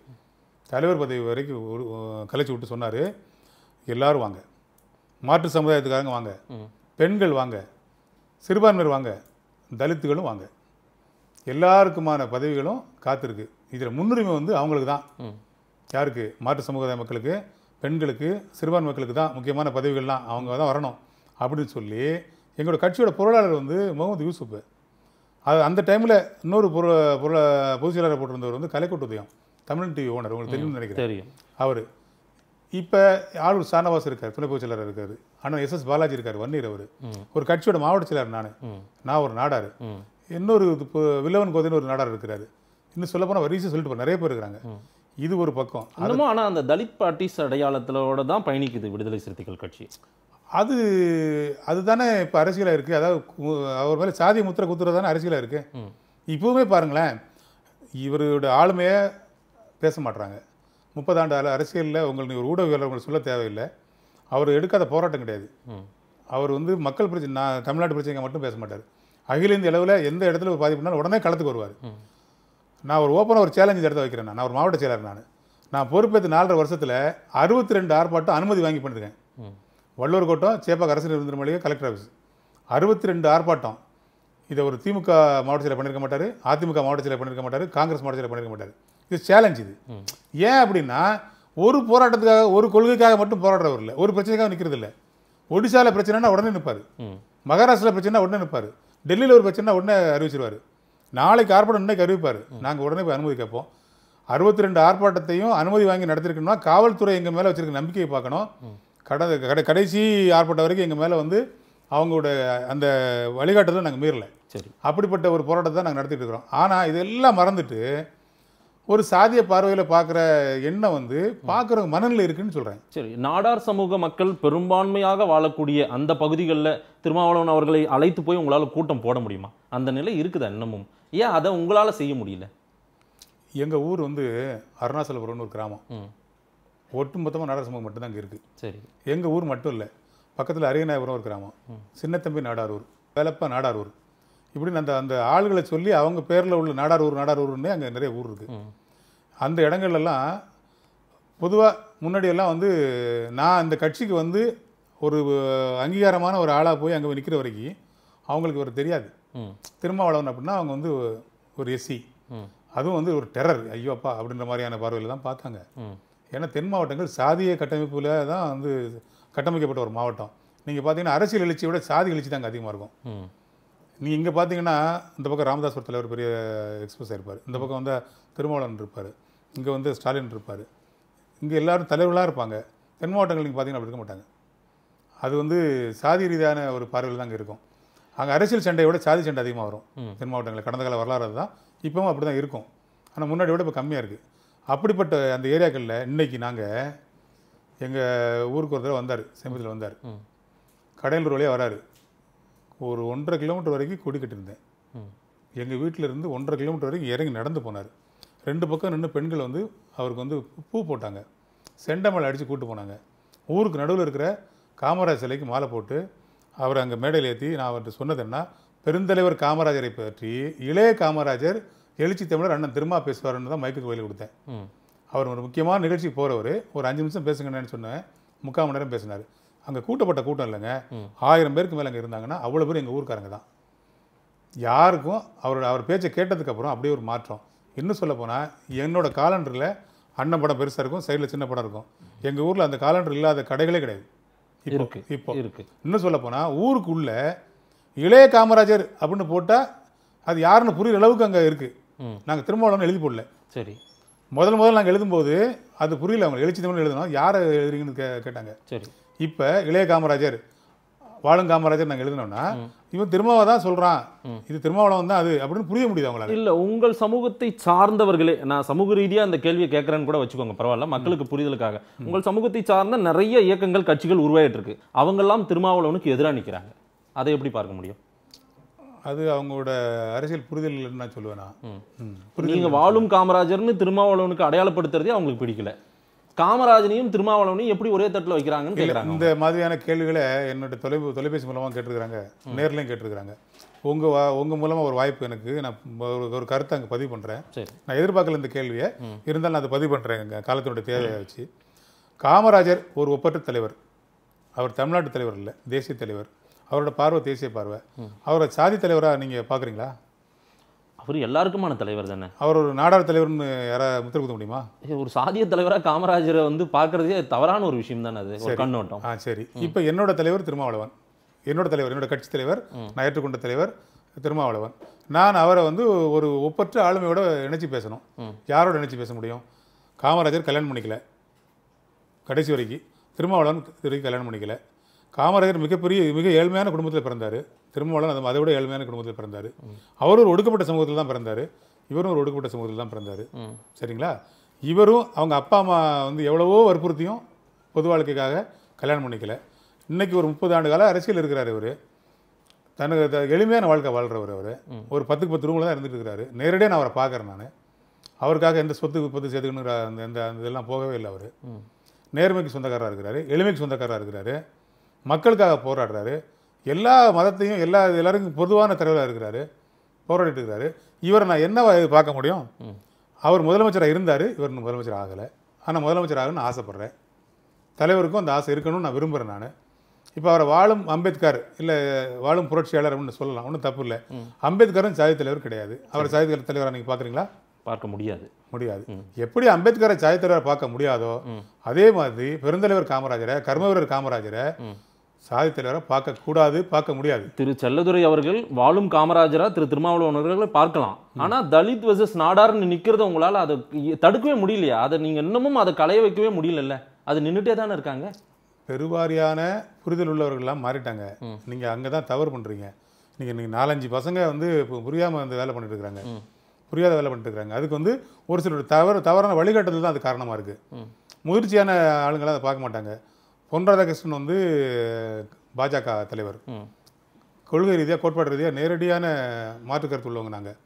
தலைவர் பதவி வரைக்கும் ஒரு கலைச்சி விட்டு சொன்னார் எல்லோரும் வாங்க மாற்று சமுதாயத்துக்காரங்க வாங்க பெண்கள் வாங்க சிறுபான்மையர் வாங்க தலித்துகளும் வாங்க எல்லாருக்குமான பதவிகளும் காத்திருக்கு இதில் முன்னுரிமை வந்து அவங்களுக்கு தான் யாருக்கு மாற்று சமுதாய மக்களுக்கு பெண்களுக்கு சிறுபான்மை மக்களுக்கு தான் முக்கியமான பதவிகள்லாம் அவங்க தான் வரணும் அப்படின்னு சொல்லி எங்களோட கட்சியோட பொருளாளர் வந்து முகமது யூசுப்பு அது அந்த டைமில் இன்னொரு பொரு பொதுச்செயலாளர் போட்டிருந்தவர் வந்து கலைக்கோட்டு உதயம் தமிழ் டிவி ஓனர் உங்களுக்கு தெரியும்னு நினைக்கிறேன் தெரியும் அவர் இப்போ ஆளுநர் சானவாஸ் இருக்கார் துணை பொதுச் செயலாளர் இருக்காரு ஆனால் எஸ் எஸ் பாலாஜி இருக்கார் வன்னீர் அவர் ஒரு கட்சியோட மாவட்ட செயலாளர் நான் நான் ஒரு நாடார் இன்னொரு வில்லவன் கோதைன்னு ஒரு நாடார் இருக்கிறாரு இன்னும் சொல்ல போனால் வரிசை சொல்லிட்டு நிறைய பேர் இருக்கிறாங்க இது ஒரு பக்கம் ஆனால் அந்த தலித் பாட்டிஸ் அடையாளத்திலோட தான் பயணிக்குது விடுதலை சிறுத்தைகள் கட்சி அது அதுதானே இப்போ அரசியலாக இருக்குது அதாவது அவர் மேலே சாதி முத்திரை குத்துறது தானே அரசியலாக இருக்குது இப்போவுமே பாருங்களேன் இவரோட ஆளுமையை பேச மாட்டுறாங்க முப்பதாண்டு ஆள் அரசியலில் உங்களுக்கு ஒரு உங்களுக்கு சொல்ல தேவையில்லை அவர் எடுக்காத போராட்டம் கிடையாது அவர் வந்து மக்கள் பிரச்சனை நான் தமிழ்நாட்டு பிரச்சனைக்கு மட்டும் பேச மாட்டார் அகில இந்திய அளவில் எந்த இடத்துல ஒரு பாதிப்புனாலும் உடனே களத்துக்கு வருவார் நான் ஒரு ஓப்பனாக ஒரு சேலஞ்சு எடுத்து வைக்கிறேன் நான் ஒரு மாவட்ட செயலர் நான் நான் பொறுப்பேற்று நாலரை வருஷத்தில் அறுபத்தி ரெண்டு ஆர்ப்பாட்டம் அனுமதி வாங்கி பண்ணிருக்கேன் வள்ளூர் கோட்டம் சேப்பாக்க அரசு நிறுவன மளிகை கலெக்டர் ஆஃபீஸ் அறுபத்தி ரெண்டு ஆர்ப்பாட்டம் இதை ஒரு திமுக மாவட்ட செயலர் பண்ணியிருக்க மாட்டார் அதிமுக மாவட்ட செயலர் பண்ணியிருக்க மாட்டார் காங்கிரஸ் மாவட்ட செயலர் பண்ணியிருக்க மாட்டார் இது சேலஞ்ச் இது ஏன் அப்படின்னா ஒரு போராட்டத்துக்காக ஒரு கொள்கைக்காக மட்டும் போராடுறவர் இல்லை ஒரு பிரச்சனைக்காக நிற்கிறது இல்லை ஒடிசாவில் பிரச்சனைனா உடனே நிற்பார் மகாராஷ்டிராவில் பிரச்சனைனா உடனே நிற்பார் டெல்லியில் ஒரு பிரச்சனை உடனே அறிவிச்சிருவார் நாளைக்கு ஆர்ப்பாட்டம் இன்னைக்கு அறிவிப்பார் நாங்கள் உடனே போய் அனுமதி கேட்போம் அறுபத்தி ரெண்டு ஆர்ப்பாட்டத்தையும் அனுமதி வாங்கி நடத்திருக்கணும்னா காவல்துறை எங்கள் மேலே வச்சிருக்க நம்பிக்கையை பார்க்கணும் கடந்த கடை கடைசி ஆர்ப்பாட்டம் வரைக்கும் எங்கள் மேலே வந்து அவங்களோட அந்த வழிகாட்டுதான் நாங்கள் மீறலை சரி அப்படிப்பட்ட ஒரு போராட்டத்தை நாங்கள் நடத்திட்டு இருக்கிறோம் ஆனால் இதெல்லாம் மறந்துட்டு ஒரு சாதிய பார்வையில் பார்க்குற எண்ணம் வந்து பார்க்குறவங்க மனநிலை இருக்குன்னு சொல்கிறேன் சரி நாடார் சமூக மக்கள் பெரும்பான்மையாக வாழக்கூடிய அந்த பகுதிகளில் திருமாவளவன் அவர்களை அழைத்து போய் உங்களால் கூட்டம் போட முடியுமா அந்த நிலை இருக்குதா இன்னமும் ஏன் அதை உங்களால் செய்ய முடியல எங்கள் ஊர் வந்து அருணாச்சலபுரம்னு ஒரு கிராமம் ஒட்டுமொத்தமாக நாடார் சமூகம் மட்டும்தான் அங்கே இருக்குது சரி எங்கள் ஊர் மட்டும் இல்லை பக்கத்தில் அரியநாயபுரம் ஒரு கிராமம் சின்னத்தம்பி நாடாரூர் வேலப்பா நாடாரூர் இப்படின்னு அந்த அந்த ஆள்களை சொல்லி அவங்க பேரில் உள்ள நாடாரூர் நாடாரூர்னே அங்கே நிறைய ஊர் இருக்குது அந்த இடங்கள்லாம் பொதுவாக முன்னாடியெல்லாம் வந்து நான் அந்த கட்சிக்கு வந்து ஒரு அங்கீகாரமான ஒரு ஆளாக போய் அங்கே நிற்கிற வரைக்கும் அவங்களுக்கு ஒரு தெரியாது திருமாவளவன் அப்படின்னா அவங்க வந்து ஒரு எஸ்சி அதுவும் வந்து ஒரு டெரர் ஐயோப்பா அப்படின்ற மாதிரியான பார்வையில் தான் பார்த்தாங்க ஏன்னா தென் மாவட்டங்கள் சாதிய கட்டமைப்பில் தான் வந்து கட்டமைக்கப்பட்ட ஒரு மாவட்டம் நீங்கள் பார்த்தீங்கன்னா அரசியல் எழுச்சி விட சாதி எழுச்சி தாங்க அதிகமாக இருக்கும் நீங்கள் இங்கே பார்த்தீங்கன்னா இந்த பக்கம் ராமதாஸ்வர் தலைவர் பெரிய எக்ஸ்பிரஸ் இருப்பார் இந்த பக்கம் வந்து திருமாவளவன் இருப்பார் இங்கே வந்து ஸ்டாலின் இருப்பார் இங்கே எல்லோரும் தலைவர்களாக இருப்பாங்க தென் மாவட்டங்கள் நீங்கள் பார்த்தீங்கன்னா அப்படி இருக்க மாட்டாங்க அது வந்து சாதி ரீதியான ஒரு பார்வையில் தாங்க இருக்கும் அங்கே அரசியல் சண்டையை விட சாதி சண்டை அதிகமாக வரும் தென் மாவட்டங்களில் கடந்த கால வரலாறு தான் இப்போவும் அப்படி தான் இருக்கும் ஆனால் முன்னாடி விட இப்போ கம்மியாக இருக்குது அப்படிப்பட்ட அந்த ஏரியாக்களில் இன்றைக்கி நாங்கள் எங்கள் ஊருக்கு ஒரு தடவை வந்தார் சமீபத்தில் வந்தார் கடையலூர் வழியாக வராரு ஒரு ஒன்றரை கிலோமீட்டர் வரைக்கும் கொடி கட்டியிருந்தேன் எங்கள் வீட்டிலேருந்து ஒன்றரை கிலோமீட்டர் வரைக்கும் இறங்கி நடந்து போனார் ரெண்டு பக்கம் நின்று பெண்கள் வந்து அவருக்கு வந்து பூ போட்டாங்க செண்டமலை அடித்து கூப்பிட்டு போனாங்க ஊருக்கு நடுவில் இருக்கிற காமராஜ் சிலைக்கு மாலை போட்டு அவர் அங்கே மேடையில் ஏற்றி நான் அவர்கிட்ட சொன்னது என்ன பெருந்தலைவர் காமராஜரை பற்றி இளைய காமராஜர் எழுச்சி தமிழர் அண்ணன் திருமா பேசுவார்னு தான் மயக்கத்து வழியில் கொடுத்தேன் அவர் ஒரு முக்கியமான நிகழ்ச்சிக்கு போகிறவர் ஒரு அஞ்சு நிமிஷம் பேசுங்கன்னு சொன்னேன் முக்கால் மணி நேரம் பேசினார் அங்கே கூட்டப்பட்ட கூட்டம் இல்லைங்க ஆயிரம் பேருக்கு மேலே அங்கே இருந்தாங்கன்னா அவ்வளோ பேர் எங்கள் ஊருக்காரங்க தான் யாருக்கும் அவர் அவர் பேச்சை கேட்டதுக்கப்புறம் அப்படியே ஒரு மாற்றம் இன்னும் சொல்ல போனால் என்னோடய காலண்டரில் அண்ணன் படம் பெருசாக இருக்கும் சைடில் சின்ன படம் இருக்கும் எங்கள் ஊரில் அந்த காலண்டர் இல்லாத கடைகளே கிடையாது இப்போ இப்போ இன்னும் சொல்ல போனால் ஊருக்குள்ளே இளைய காமராஜர் அப்படின்னு போட்டால் அது யாருன்னு புரியுற அளவுக்கு அங்கே இருக்குது நாங்கள் திருமாவளவன் எழுதி போடல சரி முதல் முதல்ல நாங்கள் எழுதும்போது அது புரியல அவங்க எழுச்சி தமிழ் எழுதணும் யார் எழுதுறீங்கன்னு கே கேட்டாங்க சரி இப்போ இளைய காமராஜர் வாழும் காமராஜர் நாங்கள் எழுதினோம்னா இவன் திருமாவை தான் சொல்கிறான் இது திருமாவளம் தான் அது அப்படின்னு புரிய முடியுது அவங்களால இல்லை உங்கள் சமூகத்தை சார்ந்தவர்களே நான் சமூக ரீதியாக அந்த கேள்வியை கேட்குறேன்னு கூட வச்சுக்கோங்க பரவாயில்ல மக்களுக்கு புரிதலுக்காக உங்கள் சமூகத்தை சார்ந்த நிறைய இயக்கங்கள் கட்சிகள் உருவாயிட்டு இருக்கு அவங்கெல்லாம் திருமாவளவனுக்கு எதிராக நிற்கிறாங்க அதை எப்படி பார்க்க முடியும் அது அவங்களோட அரசியல் புரிதல் இல்லைன்னு நான் சொல்லுவேன் நான் நீங்கள் வாழும் காமராஜர்னு திருமாவளவனுக்கு அடையாளப்படுத்துறதே அவங்களுக்கு பிடிக்கல காமராஜனையும் திருமாவளவனையும் எப்படி ஒரே தட்டில் வைக்கிறாங்கன்னு கேட்குறாங்க இந்த மாதிரியான கேள்விகளை என்னோட தொலைபு தொலைபேசி மூலமாக கேட்டிருக்கிறாங்க நேர்லையும் கேட்டிருக்கிறாங்க உங்கள் வா உங்கள் மூலமாக ஒரு வாய்ப்பு எனக்கு நான் ஒரு ஒரு கருத்தை அங்கே பதிவு பண்ணுறேன் நான் எதிர்பார்க்கல இந்த கேள்வியை இருந்தாலும் நான் அதை பதிவு பண்ணுறேன் எங்கள் காலத்தினுடைய தேவையை வச்சு காமராஜர் ஒரு ஒப்பற்ற தலைவர் அவர் தமிழ்நாட்டு தலைவர் இல்லை தேசிய தலைவர் அவரோட பார்வை தேசிய பார்வை அவரை சாதி தலைவராக நீங்கள் பார்க்குறீங்களா அவர் எல்லாருக்குமான தலைவர் தானே அவர் ஒரு நாடார் தலைவர்னு யாராவது முத்திர கொடுக்க முடியுமா ஒரு சாதிய தலைவராக காமராஜரை வந்து பார்க்குறதே தவறான ஒரு விஷயம் தானே அது கண்ணோட்டம் ஆ சரி இப்போ என்னோட தலைவர் திருமாவளவன் என்னோட தலைவர் என்னோட கட்சி தலைவர் நான் ஏற்றுக்கொண்ட தலைவர் திருமாவளவன் நான் அவரை வந்து ஒரு ஒப்பற்ற ஆளுமையோட இணைச்சி பேசணும் யாரோட இணைச்சி பேச முடியும் காமராஜர் கல்யாணம் பண்ணிக்கல கடைசி வரைக்கும் திருமாவளவன் இது வரைக்கும் கல்யாணம் பண்ணிக்கல காமராஜர் மிகப்பெரிய மிக ஏழ்மையான குடும்பத்தில் பிறந்தார் திருமாவளவன் அந்த அதை விட ஏழ்மையான குடும்பத்தில் பிறந்தார் அவர் ஒரு ஒடுக்கப்பட்ட சமூகத்தில் தான் பிறந்தார் இவரும் ஒரு ஒடுக்கப்பட்ட சமூகத்தில் தான் பிறந்தார் சரிங்களா இவரும் அவங்க அப்பா அம்மா வந்து எவ்வளவோ வற்புறுத்தியும் பொது வாழ்க்கைக்காக கல்யாணம் பண்ணிக்கல இன்றைக்கி ஒரு முப்பது ஆண்டு காலம் அரசியல் இருக்கிறார் இவர் தனக்கு எளிமையான வாழ்க்கை வாழ்கிறவர் அவர் ஒரு பத்துக்கு பத்து ரூமில் தான் இருந்துகிட்டு இருக்கிறாரு நேரடியாக நான் அவரை பார்க்குறேன் நான் அவருக்காக எந்த சொத்து பத்து சேர்த்துக்கணுங்கிற அந்த அந்த இதெல்லாம் போகவே இல்லை அவர் நேர்மைக்கு சொந்தக்காரராக இருக்கிறாரு எளிமைக்கு சொந்தக்காரராக இருக்கிறாரு மக்களுக்காக போராடுறாரு எல்லா மதத்தையும் எல்லா எல்லாருக்கும் பொதுவான தலைவராக இருக்கிறாரு போராடிட்டு இருக்கிறாரு இவரை நான் என்ன பார்க்க முடியும் அவர் முதலமைச்சராக இருந்தார் இவர் முதலமைச்சர் ஆகலை ஆனால் முதலமைச்சர் ஆகணும்னு ஆசைப்பட்றேன் தலைவருக்கும் அந்த ஆசை இருக்கணும்னு நான் விரும்புகிறேன் நான் இப்போ அவரை வாழும் அம்பேத்கர் இல்லை வாழும் புரட்சியாளர் அப்படின்னு சொல்லலாம் ஒன்றும் தப்பு இல்லை அம்பேத்கரும் சாதி தலைவர் கிடையாது அவர் சாதி தலைவராக நீங்கள் பார்க்குறீங்களா பார்க்க முடியாது முடியாது எப்படி அம்பேத்கரை சாதி தலைவரை பார்க்க முடியாதோ அதே மாதிரி பெருந்தலைவர் காமராஜரை கர்மவீரர் காமராஜரை சாதி தலைவரை பார்க்கக்கூடாது பார்க்க முடியாது திரு செல்லதுரை அவர்கள் வாழும் காமராஜரா திரு திருமாவளவனர்களை பார்க்கலாம் ஆனால் தலித் வர்சஸ் நாடார்னு நிற்கிறத உங்களால் அதை தடுக்கவே முடியலையா அதை நீங்கள் இன்னமும் அதை களைய வைக்கவே முடியலல்ல அது நின்றுட்டே தானே இருக்காங்க பெருவாரியான புரிதல் உள்ளவர்கள்லாம் மாறிட்டாங்க நீங்கள் அங்கே தான் தவறு பண்ணுறீங்க நீங்கள் நீங்கள் நாலஞ்சு பசங்க வந்து இப்போ புரியாமல் வந்து வேலை பண்ணிட்டு இருக்கிறாங்க புரியாத வேலை பண்ணிட்டு இருக்கிறாங்க அதுக்கு வந்து ஒரு சிலர் தவறு தவறான வழிகாட்டுதல் தான் அது காரணமாக இருக்குது முதிர்ச்சியான ஆளுங்களாம் அதை பார்க்க மாட்டாங்க பொன் ராதாகிருஷ்ணன் வந்து பாஜக தலைவர் கொள்கை ரீதியாக கோட்பாடு ரீதியாக நேரடியான மாற்று கருத்து உள்ளவங்க நாங்கள்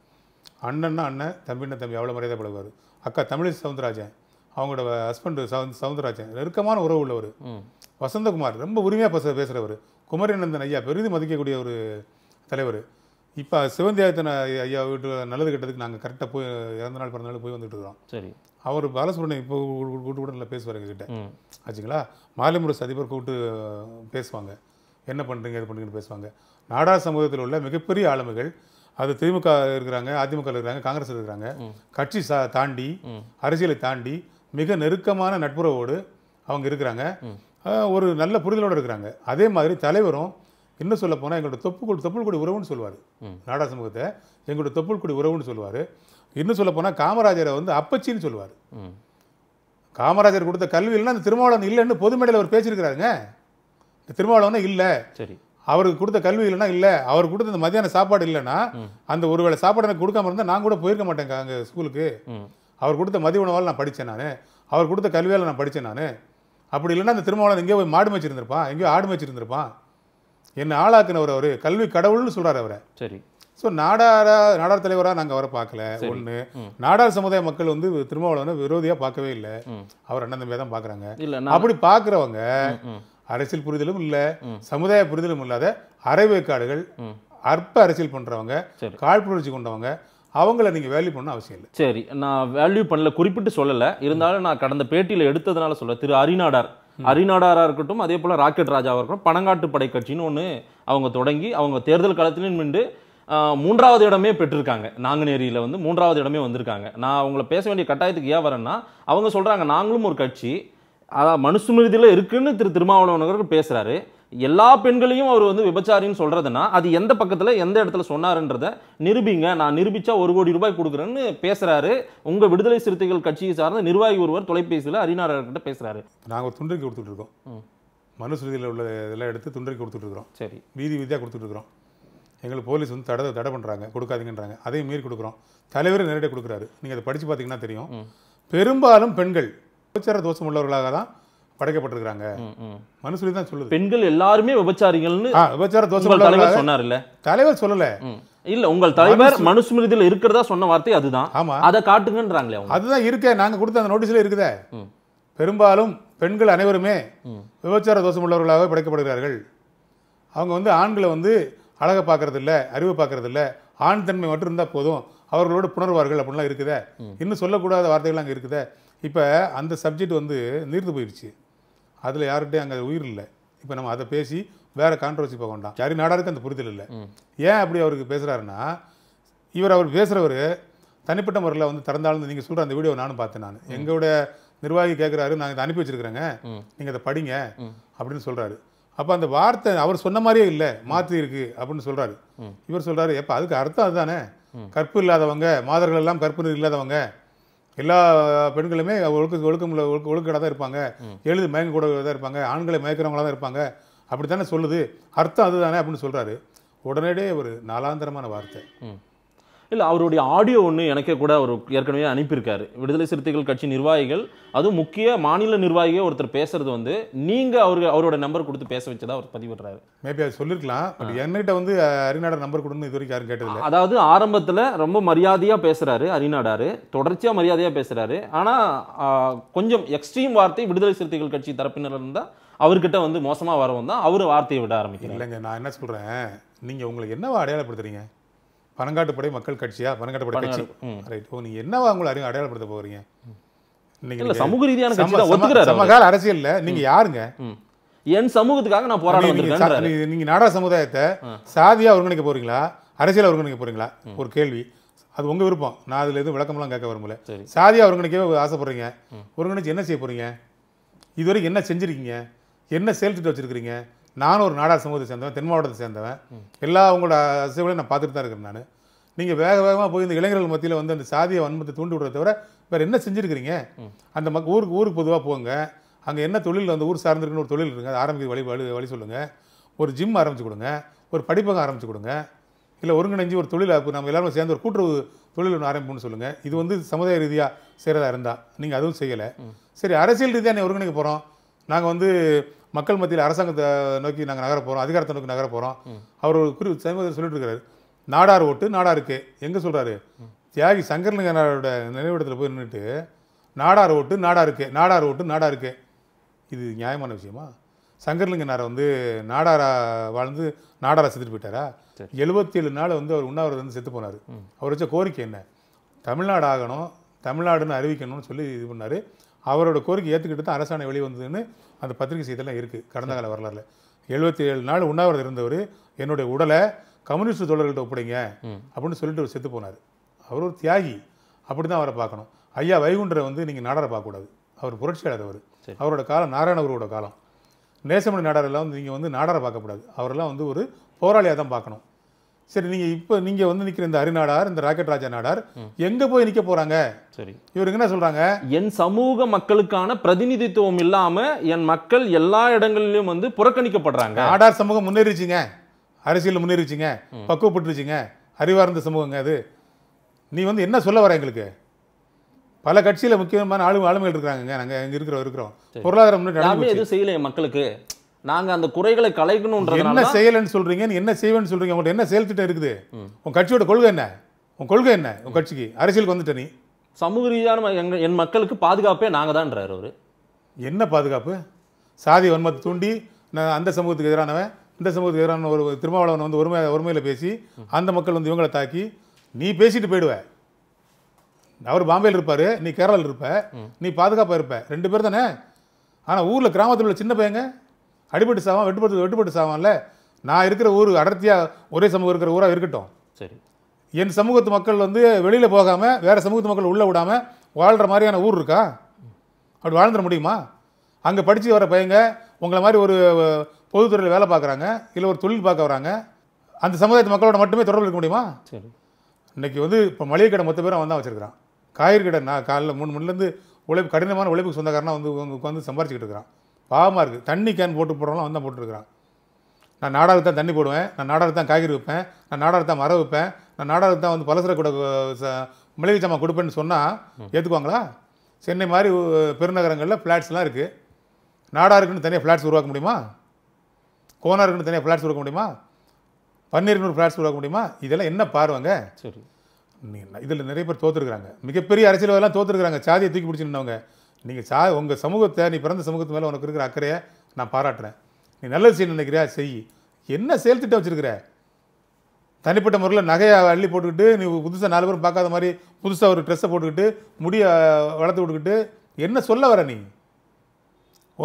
அண்ணன்னா அண்ணன் தம்பின்னு தம்பி அவ்வளோ மரியாதை பழகுவார் அக்கா தமிழிசை சவுந்தரராஜன் அவங்களோட ஹஸ்பண்டு சவுந்த் சவுந்தரராஜன் நெருக்கமான உறவு உள்ளவர் வசந்தகுமார் ரொம்ப உரிமையாக பேச பேசுகிறவர் குமரிநந்தன் ஐயா பெரிதும் மதிக்கக்கூடிய ஒரு தலைவர் இப்போ சிவந்தி ஐயா வீட்டு நல்லது கெட்டதுக்கு நாங்கள் கரெக்டாக போய் இறந்த நாள் பிறந்த நாள் போய் வந்துட்டு இருக்கிறோம் சரி அவர் பாலசுப்ரமணியம் இப்போ கூட்டு கூட நல்லா பேசுவார் எங்ககிட்ட ஆச்சுங்களா மாலை முரசு அதிபர் கூப்பிட்டு பேசுவாங்க என்ன பண்ணுறீங்க இது பண்ணுறீங்கன்னு பேசுவாங்க நாடா சமூகத்தில் உள்ள மிகப்பெரிய ஆளுமைகள் அது திமுக இருக்கிறாங்க அதிமுக இருக்கிறாங்க காங்கிரஸ் இருக்கிறாங்க கட்சி சா தாண்டி அரசியலை தாண்டி மிக நெருக்கமான நட்புறவோடு அவங்க இருக்கிறாங்க ஒரு நல்ல புரிதலோடு இருக்கிறாங்க அதே மாதிரி தலைவரும் இன்னும் சொல்ல போனால் எங்களோட தொப்புக்குள் தொப்புள் கொடி உறவுன்னு சொல்லுவார் நாடா சமூகத்தை எங்களோட தொப்புள் கொடி உறவுன்னு சொல்லுவார் இன்னும் சொல்ல போனால் காமராஜரை வந்து அப்பச்சின்னு சொல்லுவார் காமராஜர் கொடுத்த இல்லைன்னா அந்த திருமாவளவன் இல்லைன்னு பொதுமேடையில் அவர் பேசியிருக்கிறாருங்க இந்த திருமாவளவனா இல்லை சரி அவருக்கு கொடுத்த கல்வி இல்லைன்னா இல்லை அவர் கொடுத்த இந்த மதியான சாப்பாடு இல்லைன்னா அந்த ஒருவேளை சாப்பாடு எனக்கு கொடுக்காம இருந்தால் நான் கூட போயிருக்க மாட்டேங்க அங்கே ஸ்கூலுக்கு அவர் கொடுத்த மதிய உணவால் நான் படித்தேன் நான் அவர் கொடுத்த கல்வியால் நான் படித்தேன் நான் அப்படி இல்லைன்னா அந்த திருமாவளவன் எங்கேயோ போய் மாடு மேய்ச்சிருந்திருப்பான் எங்கேயோ ஆடு மேய்ச்சிருந்திருப்பான் என்னை ஆளாக்குனவர் அவர் கல்வி கடவுள்னு சொல்கிறார் அவரை சரி ஸோ நாடாரா நாடார் தலைவராக நாங்கள் அவரை பார்க்கல ஒன்று நாடார் சமுதாய மக்கள் வந்து திருமாவளவனை விரோதியாக பார்க்கவே இல்லை அவர் அண்ணன் தம்பியாக தான் பார்க்குறாங்க அப்படி பார்க்குறவங்க அரசியல் புரிதலும் இல்லை சமுதாய புரிதலும் இல்லாத அரைவேக்காடுகள் அற்ப அரசியல் பண்ணுறவங்க காழ்ப்புணர்ச்சி கொண்டவங்க அவங்கள நீங்கள் வேல்யூ பண்ண அவசியம் இல்லை சரி நான் வேல்யூ பண்ணல குறிப்பிட்டு சொல்லலை இருந்தாலும் நான் கடந்த பேட்டியில் எடுத்ததுனால சொல்ல திரு அரிநாடார் அரிநாடாராக இருக்கட்டும் அதே போல் ராக்கெட் ராஜாவாக இருக்கட்டும் பணங்காட்டு படை கட்சின்னு ஒன்று அவங்க தொடங்கி அவங்க தேர்தல் காலத்திலும் நின்று மூன்றாவது இடமே பெற்றிருக்காங்க நாங்குநேரியில் வந்து மூன்றாவது இடமே வந்திருக்காங்க நான் அவங்கள பேச வேண்டிய கட்டாயத்துக்கு ஏன் வரேன்னா அவங்க சொல்கிறாங்க நாங்களும் ஒரு கட்சி அதான் மனுஸ்மிருதியில் இருக்குன்னு திரு திருமாவளவனகர் பேசுகிறாரு எல்லா பெண்களையும் அவர் வந்து விபச்சாரின்னு சொல்கிறதுனா அது எந்த பக்கத்தில் எந்த இடத்துல சொன்னாருன்றதை நிரூபிங்க நான் நிரூபித்தா ஒரு கோடி ரூபாய் கொடுக்குறேன்னு பேசுகிறாரு உங்கள் விடுதலை சிறுத்தைகள் கட்சியை சார்ந்த நிர்வாகி ஒருவர் தொலைபேசியில் அறிஞர்கிட்ட பேசுகிறாரு நாங்கள் ஒரு துண்டறிக்கை கொடுத்துட்ருக்கோம் மனுஸ்மிருதியில் உள்ள இதெல்லாம் எடுத்து துண்டறிக்கை கொடுத்துட்ருக்குறோம் சரி வீதி வீதியாக கொடுத்துட்ருக்குறோம் எங்களுக்கு போலீஸ் வந்து தடை தடை பண்ணுறாங்க கொடுக்காதீங்கன்றாங்க அதையும் மீறி கொடுக்குறோம் தலைவர் நேரடியாக கொடுக்குறாரு நீங்கள் அதை படித்து பார்த்தீங்கன்னா தெரியும் பெரும்பாலும் பெண்கள் விபச்சார தோஷம் உள்ளவர்களாக தான் படைக்கப்பட்டிருக்கிறாங்க மனுசுலி தான் சொல்லுது பெண்கள் எல்லாருமே விபச்சாரிகள்னு விபச்சார தோஷம் தலைவர் சொன்னார் இல்ல தலைவர் சொல்லல இல்ல உங்கள் தலைவர் மனுஸ்மிருதியில் இருக்கிறதா சொன்ன வார்த்தை அதுதான் ஆமா அதை காட்டுங்கன்றாங்களே அதுதான் இருக்க நாங்க கொடுத்த அந்த நோட்டீஸ்ல இருக்குதே பெரும்பாலும் பெண்கள் அனைவருமே விபச்சார தோஷம் உள்ளவர்களாக படைக்கப்படுகிறார்கள் அவங்க வந்து ஆண்களை வந்து அழகை பார்க்கறதில்ல அறிவு பார்க்கறதில்ல ஆண் தன்மை மட்டும் இருந்தால் போதும் அவர்களோடு புணர்வார்கள் அப்படின்லாம் இருக்குதே இன்னும் சொல்லக்கூடாத வார்த்தைகள் அங்கே இருக்குதே இப்போ அந்த சப்ஜெக்ட் வந்து நீர்ந்து போயிடுச்சு அதில் யார்கிட்டையும் அங்கே உயிர் இல்லை இப்போ நம்ம அதை பேசி வேறு கான்ட்ரவர்சி போக வேண்டாம் யாரும் நாடாருக்கு அந்த புரிதல் இல்லை ஏன் அப்படி அவருக்கு பேசுகிறாருன்னா இவர் அவர் பேசுகிறவர் தனிப்பட்ட முறையில் வந்து திறந்தாலும் நீங்கள் சொல்கிற அந்த வீடியோ நானும் பார்த்தேன் நான் எங்களோட நிர்வாகி கேட்குறாரு நாங்கள் இதை அனுப்பி வச்சுருக்குறேங்க நீங்கள் அதை படிங்க அப்படின்னு சொல்கிறாரு அப்போ அந்த வார்த்தை அவர் சொன்ன மாதிரியே இல்லை மாற்றி இருக்குது அப்படின்னு சொல்கிறாரு இவர் சொல்கிறாரு எப்போ அதுக்கு அர்த்தம் அதுதானே கற்பு இல்லாதவங்க மாதர்கள் எல்லாம் கற்பு இல்லாதவங்க எல்லா பெண்களுமே ஒழுக்க ஒழுக்கமுள்ள ஒழுக்க ஒழுக்கடாக தான் இருப்பாங்க எழுது கூட தான் இருப்பாங்க ஆண்களை மயக்கிறவங்களாக தான் இருப்பாங்க அப்படி தானே சொல்லுது அர்த்தம் அதுதானே அப்படின்னு சொல்கிறாரு உடனடியே ஒரு நாலாந்தரமான வார்த்தை இல்லை அவருடைய ஆடியோ ஒன்று எனக்கே கூட அவர் ஏற்கனவே அனுப்பியிருக்காரு விடுதலை சிறுத்தைகள் கட்சி நிர்வாகிகள் அதுவும் முக்கிய மாநில நிர்வாகியே ஒருத்தர் பேசுறது வந்து நீங்கள் அவரு அவரோட நம்பர் கொடுத்து பேச வச்சதா அவர் பதிவிடுறாரு மேபி அது சொல்லிருக்கலாம் பட் என்கிட்ட வந்து அரிநாடர் நம்பர் கொடுன்னு இது வரைக்கும் யாரும் கேட்டது அதாவது ஆரம்பத்தில் ரொம்ப மரியாதையாக பேசுகிறாரு அரிநாடாரு தொடர்ச்சியாக மரியாதையாக பேசுகிறாரு ஆனால் கொஞ்சம் எக்ஸ்ட்ரீம் வார்த்தை விடுதலை சிறுத்தைகள் கட்சி தரப்பினர் இருந்தால் அவர்கிட்ட வந்து மோசமாக வரவும் தான் அவர் வார்த்தையை விட ஆரம்பிக்கிறேன் இல்லைங்க நான் என்ன சொல்கிறேன் நீங்கள் உங்களுக்கு என்னவா அடையாளப்படுத்துறீங்க பனங்காட்டுப்படை மக்கள் கட்சியா பனங்காட்டுப்படை கட்சி ரைட் ஓ நீங்கள் என்னவா உங்களை அறிவு அடையாளப்படுத்த போகிறீங்க இன்னைக்கு சமூக ரீதியான சமகால அரசியல்ல நீங்க யாருங்க என் சமூகத்துக்காக நான் நீங்க நாடா சமுதாயத்தை சாதியா ஒருங்கிணைக்க போறீங்களா அரசியல் ஒருங்கிணைக்க போறீங்களா ஒரு கேள்வி அது உங்க விருப்பம் நான் அதுல எதுவும் விளக்கம்லாம் கேட்க விரும்பல சாதியா ஒருங்கிணைக்கவே ஆசைப்படுறீங்க ஒருங்கிணைச்சு என்ன செய்ய போறீங்க இதுவரைக்கும் என்ன செஞ்சிருக்கீங்க என்ன செயல்திட்டு வச்சிருக்கீங்க நானும் ஒரு நாடா சமூகத்தை சேர்ந்தவன் தென் மாவட்டத்தை சேர்ந்தவன் எல்லா உங்களோட அசைவுகளையும் நான் பார்த்துட்டு தான் இருக்கிறேன் நான் நீங்கள் வேக வேகமாக போய் இந்த இளைஞர்கள் மத்தியில் வந்து அந்த சாதியை வன்மத்தை தூண்டி விடுறத தவிர வேறு என்ன செஞ்சுருக்கிறீங்க அந்த மக் ஊருக்கு ஊருக்கு பொதுவாக போங்க அங்கே என்ன தொழில் அந்த ஊர் சார்ந்திருக்குன்னு ஒரு தொழில் இருக்குது அதை ஆரம்பிக்க வழி வழி வழி சொல்லுங்கள் ஒரு ஜிம் ஆரம்பித்து கொடுங்க ஒரு படிப்பகம் ஆரம்பித்து கொடுங்க இல்லை ஒருங்கிணைஞ்சு ஒரு தொழில் நம்ம எல்லாரும் சேர்ந்து ஒரு கூட்டுறவு தொழில் ஒன்று ஆரம்பிப்போம்னு சொல்லுங்கள் இது வந்து சமுதாய ரீதியாக செய்கிறதா இருந்தால் நீங்கள் அதுவும் செய்யலை சரி அரசியல் ரீதியாக நீ ஒருங்கிணைக்க போகிறோம் நாங்கள் வந்து மக்கள் மத்தியில் அரசாங்கத்தை நோக்கி நாங்கள் நகர போகிறோம் அதிகாரத்தை நோக்கி நகர போகிறோம் அவர் ஒரு குறி சமூகத்தில் சொல்லிட்டு இருக்காரு நாடார் ஓட்டு நாடாருக்கு எங்கே சொல்கிறாரு தியாகி சங்கரலிங்கனாரோட நினைவிடத்தில் போய் நின்றுட்டு நாடார் ஓட்டு நாடாருக்கு நாடார் ஓட்டு நாடாருக்கு இது நியாயமான விஷயமா சங்கர்லிங்கனாரை வந்து நாடாரா வாழ்ந்து நாடாரா செத்துட்டு போயிட்டாரா எழுபத்தி ஏழு நாள் வந்து அவர் உண்ணாவிரதம் வந்து செத்து போனார் அவர் வச்ச கோரிக்கை என்ன தமிழ்நாடு ஆகணும் தமிழ்நாடுன்னு அறிவிக்கணும்னு சொல்லி இது பண்ணார் அவரோட கோரிக்கை ஏற்றுக்கிட்டு தான் அரசாணை வெளிவந்ததுன்னு அந்த பத்திரிகை செய்தியெல்லாம் இருக்குது கடந்த கால வரலாறுல எழுபத்தி ஏழு நாள் உண்ணாவிரதம் இருந்தவர் என்னுடைய உடலை கம்யூனிஸ்ட் தோழர்கள்ட்ட ஒப்படைங்க அப்படின்னு சொல்லிட்டு அவர் செத்து போனார் அவர் ஒரு தியாகி அப்படி தான் அவரை பார்க்கணும் ஐயா வைகுண்டரை வந்து நீங்கள் நாடாரை பார்க்கக்கூடாது அவர் புரட்சியாளர் அவர் அவரோட காலம் நாராயணவரோட காலம் நேசமணி நாடாரெல்லாம் வந்து நீங்கள் வந்து நாடாரை பார்க்கக்கூடாது அவரெல்லாம் வந்து ஒரு போராளியாக தான் பார்க்கணும் சரி நீங்க இப்போ நீங்க வந்து நிற்கிற இந்த அரிநாடார் இந்த ராக்கெட் ராஜா நாடார் எங்கே போய் நிற்க போறாங்க சரி இவர் என்ன சொல்றாங்க என் சமூக மக்களுக்கான பிரதிநிதித்துவம் இல்லாமல் என் மக்கள் எல்லா இடங்களிலும் வந்து புறக்கணிக்கப்படுறாங்க நாடார் சமூகம் முன்னேறிச்சுங்க அரசியல் முன்னேறிச்சுங்க பக்குவப்பட்டுருச்சுங்க அறிவார்ந்த சமூகங்க அது நீ வந்து என்ன சொல்ல வர எங்களுக்கு பல கட்சியில் முக்கியமான ஆளுமை ஆளுமைகள் இருக்கிறாங்க நாங்கள் இங்கே இருக்கிறோம் இருக்கிறோம் பொருளாதாரம் முன்னேற்றம் எதுவும் செய்யலையே மக்களுக்கு நாங்க அந்த குறைகளை கலைக்கணும்ன்றது என்ன செயல்னு சொல்றீங்க என்ன செய்வேன்னு சொல்றீங்க உங்கள்ட்ட என்ன செயல் திட்டம் இருக்குது உன் கட்சியோட கொள்கை என்ன உன் கொள்கை என்ன உன் கட்சிக்கு அரசியலுக்கு வந்துட்ட நீ சமூக ரீதியான எங்க என் மக்களுக்கு பாதுகாப்பே நாங்கள் தான்ன்றார் அவர் என்ன பாதுகாப்பு சாதி வன்மத்தை தூண்டி நான் அந்த சமூகத்துக்கு எதிரானவன் இந்த சமூகத்துக்கு எதிரான ஒரு திருமாவளவன் வந்து ஒருமை ஒருமையில் பேசி அந்த மக்கள் வந்து இவங்களை தாக்கி நீ பேசிட்டு போயிடுவ அவர் பாம்பேயில் இருப்பார் நீ கேரளாவில் இருப்ப நீ பாதுகாப்பாக இருப்ப ரெண்டு பேர் தானே ஆனால் ஊரில் கிராமத்தில் உள்ள சின்ன பையங்க அடிபட்டு சாவான் வெட்டுப்பட்டு வெட்டுப்பட்டு சாவான்ல நான் இருக்கிற ஊர் அடர்த்தியாக ஒரே சமூகம் இருக்கிற ஊராக இருக்கட்டும் சரி என் சமூகத்து மக்கள் வந்து வெளியில் போகாமல் வேறு சமூகத்து மக்கள் உள்ளே விடாமல் வாழ்கிற மாதிரியான ஊர் இருக்கா அப்படி வாழ்ந்துட முடியுமா அங்கே படித்து வர பையங்க உங்களை மாதிரி ஒரு பொதுத்துறையில் வேலை பார்க்குறாங்க இல்லை ஒரு தொழில் பார்க்க வராங்க அந்த சமுதாயத்து மக்களோட மட்டுமே தொடர்பு இருக்க முடியுமா சரி இன்றைக்கி வந்து இப்போ மளிகை கடை மொத்த பேரும் வந்தால் வச்சுருக்கிறான் காய்கறி கடை நான் காலையில் மூணு மணிலேருந்து உழைப்பு கடினமான உழைப்புக்கு சொந்தக்காரனாக வந்து உங்களுக்கு வந்து சம்பாரிச்சிக்கிட்டு இருக்கிறான் பாவமாக இருக்குது தண்ணி கேன் போட்டு போடுறோம் வந்தால் போட்டுருக்குறான் நான் நாடாக தான் தண்ணி போடுவேன் நான் நாடாக தான் காய்கறி வைப்பேன் நான் நாடாக தான் மரம் வைப்பேன் நான் நாடாக தான் வந்து பலசர கூட மளிகை சாமான் கொடுப்பேன்னு சொன்னால் ஏற்றுக்குவாங்களா சென்னை மாதிரி பெருநகரங்களில் ஃப்ளாட்ஸ்லாம் இருக்குது நாடாக இருக்குன்னு தனியாக ஃப்ளாட்ஸ் உருவாக்க முடியுமா கோனா இருக்குன்னு தனியாக ஃப்ளாட்ஸ் உருவாக்க முடியுமா பன்னீர்னூறு ஃப்ளாட்ஸ் உருவாக்க முடியுமா இதெல்லாம் என்ன பாருவாங்க சரி இதில் நிறைய பேர் தோற்றுருக்குறாங்க மிகப்பெரிய அரசியல்வாதெல்லாம் தோற்றுருக்குறாங்க சாதியை தூக்கி பிடிச்சிருந்தவங்க நீங்கள் சா உங்கள் சமூகத்தை நீ பிறந்த சமூகத்து மேலே உனக்கு இருக்கிற அக்கறையை நான் பாராட்டுறேன் நீ நல்லது செய்ய நினைக்கிறியா செய் என்ன செயல் திட்டம் வச்சுருக்கிற தனிப்பட்ட முறையில் நகையை அள்ளி போட்டுக்கிட்டு நீ புதுசாக நாலு பேரும் பார்க்காத மாதிரி புதுசாக ஒரு ட்ரெஸ்ஸை போட்டுக்கிட்டு முடிய வளர்த்து விட்டுக்கிட்டு என்ன சொல்ல வர நீ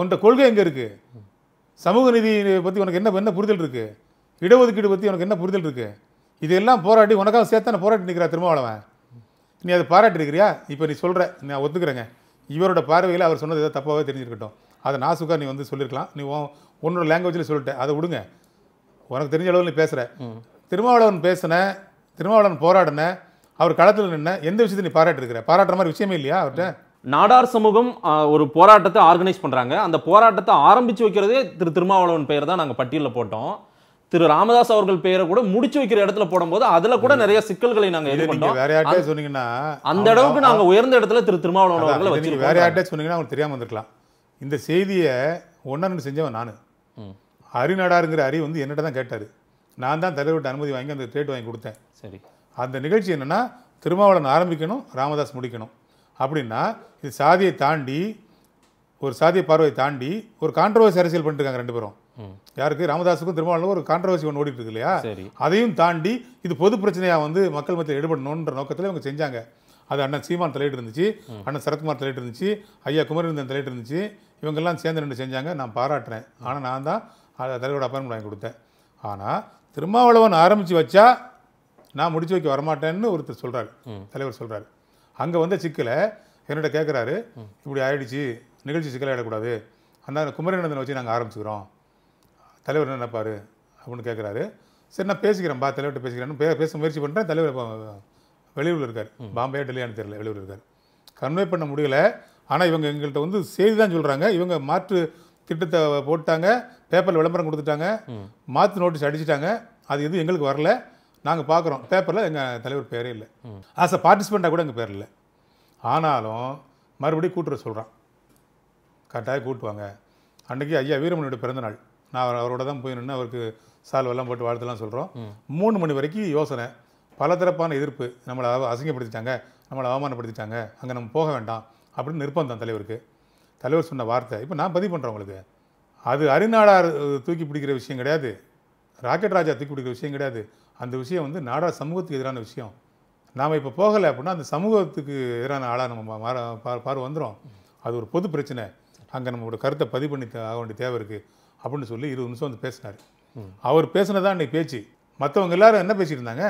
உன்ற கொள்கை எங்கே இருக்குது சமூக நீதி பற்றி உனக்கு என்ன என்ன புரிதல் இருக்குது இடஒதுக்கீடு பற்றி உனக்கு என்ன புரிதல் இருக்குது இதெல்லாம் போராடி உனக்காக சேர்த்தான போராட்டி நிற்கிறா வளவன் நீ அதை பாராட்டிருக்கிறியா இப்போ நீ சொல்கிற நான் ஒத்துக்கிறேங்க இவரோட பார்வையில் அவர் சொன்னது ஏதோ தப்பாகவே தெரிஞ்சிருக்கட்டும் அதை நாசுக்கா நீ வந்து சொல்லியிருக்கலாம் நீ உன்னோட லாங்குவேஜில் சொல்லிட்ட அதை விடுங்க உனக்கு தெரிஞ்ச அளவில் நீ பேசுகிற திருமாவளவன் பேசின திருமாவளவன் போராடின அவர் களத்தில் நின்ன எந்த விஷயத்தை நீ பாராட்டிருக்கிற பாராட்டுற மாதிரி விஷயமே இல்லையா அவர்கிட்ட நாடார் சமூகம் ஒரு போராட்டத்தை ஆர்கனைஸ் பண்ணுறாங்க அந்த போராட்டத்தை ஆரம்பித்து வைக்கிறதே திரு திருமாவளவன் பெயர் தான் நாங்கள் பட்டியலில் போட்டோம் திரு ராமதாஸ் அவர்கள் பேரை கூட முடிச்சு வைக்கிற இடத்துல போடும்போது அதுல கூட நிறைய சிக்கல்களை நாங்க எதிர்கொண்டோம் வேற யார்ட்டே சொன்னீங்கன்னா அந்த அளவுக்கு நாங்க உயர்ந்த இடத்துல திரு திருமாவளவன் அவர்களை வச்சு வேற யார்ட்டே சொன்னீங்கன்னா அவங்களுக்கு தெரியாம வந்திருக்கலாம் இந்த செய்தியை ஒன்னு செஞ்சவன் நான் அரிநாடாருங்கிற அரி வந்து என்னட்ட தான் கேட்டார் நான் தான் தலைவர்கிட்ட அனுமதி வாங்கி அந்த டேட் வாங்கி கொடுத்தேன் சரி அந்த நிகழ்ச்சி என்னென்னா திருமாவளவன் ஆரம்பிக்கணும் ராமதாஸ் முடிக்கணும் அப்படின்னா இது சாதியை தாண்டி ஒரு சாதிய பார்வையை தாண்டி ஒரு கான்ட்ரவர்சி அரசியல் பண்ணிட்டுருக்காங்க ரெண்டு பேரும் யாருக்கு ராமதாசுக்கும் திருமாவளவுக்கும் ஒரு கான்ட்ரவர்சி ஒன்று ஓடிட்டு இருக்கு இல்லையா அதையும் தாண்டி இது பொது பிரச்சனையாக வந்து மக்கள் மத்தியில் ஈடுபடணுன்ற நோக்கத்தில் இவங்க செஞ்சாங்க அது அண்ணன் சீமான் தலையிட்டு இருந்துச்சு அண்ணன் சரத்குமார் தலையிட்டு இருந்துச்சு ஐயா குமரேந்தன் தலையிட்டு இருந்துச்சு இவங்கெல்லாம் சேர்ந்து ரெண்டு செஞ்சாங்க நான் பாராட்டுறேன் ஆனால் நான் தான் அதை தலைவரோட அப்பாயின்மெண்ட் வாங்கி கொடுத்தேன் ஆனால் திருமாவளவன் ஆரம்பித்து வச்சா நான் முடிச்சு வைக்க வரமாட்டேன்னு ஒருத்தர் சொல்கிறார் தலைவர் சொல்கிறாரு அங்கே வந்த சிக்கலை என்னோட கேட்குறாரு இப்படி ஆயிடுச்சு நிகழ்ச்சி இடக்கூடாது அந்த குமரிநந்தனை வச்சு நாங்கள் ஆரம்பிச்சுக்கிறோம் தலைவர் நினைப்பார் அப்படின்னு கேட்குறாரு சரி நான் பேசிக்கிறேன் பா தலைவர்கிட்ட பேசிக்கிறேன் பேச முயற்சி பண்ணுறேன் தலைவர் வெளியூரில் இருக்கார் பாம்பே டெல்லியான்னு தெரியல வெளியூர் இருக்கார் கன்வே பண்ண முடியல ஆனால் இவங்க எங்கள்கிட்ட வந்து செய்தி தான் சொல்கிறாங்க இவங்க மாற்று திட்டத்தை போட்டாங்க பேப்பரில் விளம்பரம் கொடுத்துட்டாங்க மாற்று நோட்டீஸ் அடிச்சுட்டாங்க அது எதுவும் எங்களுக்கு வரல நாங்கள் பார்க்குறோம் பேப்பரில் எங்கள் தலைவர் பேரே இல்லை ஆஸ் அ பார்ட்டிசிபெண்ட்டாக கூட எங்கள் பேர் இல்லை ஆனாலும் மறுபடியும் கூட்டுற சொல்கிறான் கரெக்டாக கூட்டுவாங்க அன்றைக்கி ஐயா வீரமணியோட பிறந்தநாள் நான் அவர் அவரோட தான் போய் நின்று அவருக்கு சால்வெல்லாம் போட்டு வாழ்த்துலாம் சொல்கிறோம் மூணு மணி வரைக்கும் யோசனை பலதரப்பான எதிர்ப்பு நம்மளை அசிங்கப்படுத்திட்டாங்க நம்மளை அவமானப்படுத்திட்டாங்க அங்கே நம்ம போக வேண்டாம் அப்படின்னு நிர்பந்தம் தலைவருக்கு தலைவர் சொன்ன வார்த்தை இப்போ நான் பதிவு பண்ணுறேன் உங்களுக்கு அது அரிநாடார் தூக்கி பிடிக்கிற விஷயம் கிடையாது ராக்கெட் ராஜா தூக்கி பிடிக்கிற விஷயம் கிடையாது அந்த விஷயம் வந்து நாடார் சமூகத்துக்கு எதிரான விஷயம் நாம் இப்போ போகலை அப்படின்னா அந்த சமூகத்துக்கு எதிரான ஆளாக நம்ம மாற பார்வை வந்துடும் அது ஒரு பொது பிரச்சனை அங்கே நம்மளோட கருத்தை பதிவு பண்ணி ஆக வேண்டிய தேவை இருக்குது அப்படின்னு சொல்லி இருபது நிமிஷம் வந்து பேசினார் அவர் பேசினதான் அன்றைக்கி பேச்சு மற்றவங்க எல்லாரும் என்ன பேசிகிட்டு இருந்தாங்க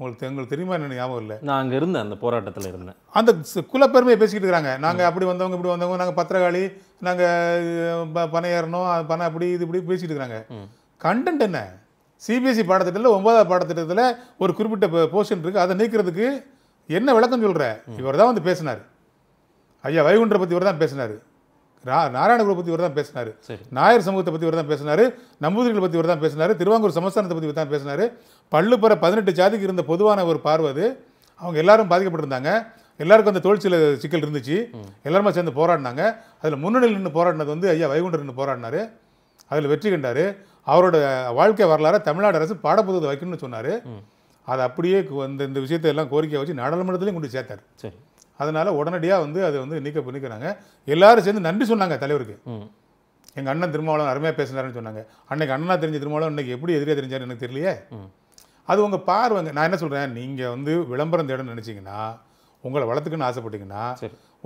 உங்களுக்கு எங்களுக்கு தெரியுமா என்ன ஞாபகம் இல்லை நான் அங்கே இருந்தேன் அந்த போராட்டத்தில் இருந்தேன் அந்த குலப்பெருமையை பேசிக்கிட்டு இருக்கிறாங்க நாங்கள் அப்படி வந்தவங்க இப்படி வந்தவங்க நாங்கள் பத்திரகாளி நாங்கள் பணம் ஏறணும் பணம் அப்படி இது இப்படி பேசிகிட்டு இருக்கிறாங்க கண்டென்ட் என்ன சிபிஎஸ்சி e பாடத்திட்டத்தில் ஒன்பதாவது பாடத்திட்டத்தில் ஒரு குறிப்பிட்ட போர்ஷன் இருக்குது அதை நீக்கிறதுக்கு என்ன விளக்கம் சொல்கிற இவர் தான் வந்து பேசினார் ஐயா வைகுண்டரை பற்றி இவர் தான் பேசினார் நாராயணகுரு பற்றி இவர் தான் பேசினார் நாயர் சமூகத்தை பற்றி தான் பேசினார் நம்பூதிரிகள் பற்றி தான் பேசினார் திருவாங்கூர் சமஸ்தானத்தை பற்றி தான் பேசினார் பள்ளுப்பற பதினெட்டு ஜாதிக்கு இருந்த பொதுவான ஒரு பார்வது அவங்க எல்லாரும் பாதிக்கப்பட்டிருந்தாங்க எல்லாருக்கும் அந்த தொழிற்சியில் சிக்கல் இருந்துச்சு எல்லாருமே சேர்ந்து போராடினாங்க அதில் முன்னணியில் நின்று போராடினது வந்து ஐயா வைகுண்டர் நின்று போராடினார் அதில் வெற்றி கண்டார் அவரோட வாழ்க்கை வரலாறு தமிழ்நாடு அரசு பாடப்புத்தகத்தை வைக்கணும்னு சொன்னார் அது அப்படியே இந்த இந்த விஷயத்தை எல்லாம் கோரிக்கையை வச்சு நாடாளுமன்றத்திலையும் கொண்டு சேர்த்தார் சரி அதனால் உடனடியாக வந்து அதை வந்து நீக்க பண்ணிக்கிறாங்க எல்லாரும் சேர்ந்து நன்றி சொன்னாங்க தலைவருக்கு எங்கள் அண்ணன் திருமாவளவன் அருமையாக பேசினாருன்னு சொன்னாங்க அன்னைக்கு அண்ணா தெரிஞ்ச திருமாவளவன் இன்னைக்கு எப்படி எதிரியாக தெரிஞ்சாரு எனக்கு தெரியலையே அது உங்கள் பார்வைங்க நான் என்ன சொல்கிறேன் நீங்கள் வந்து விளம்பரம் தேடணும்னு நினச்சிங்கன்னா உங்களை வளர்த்துக்குன்னு ஆசைப்பட்டீங்கன்னா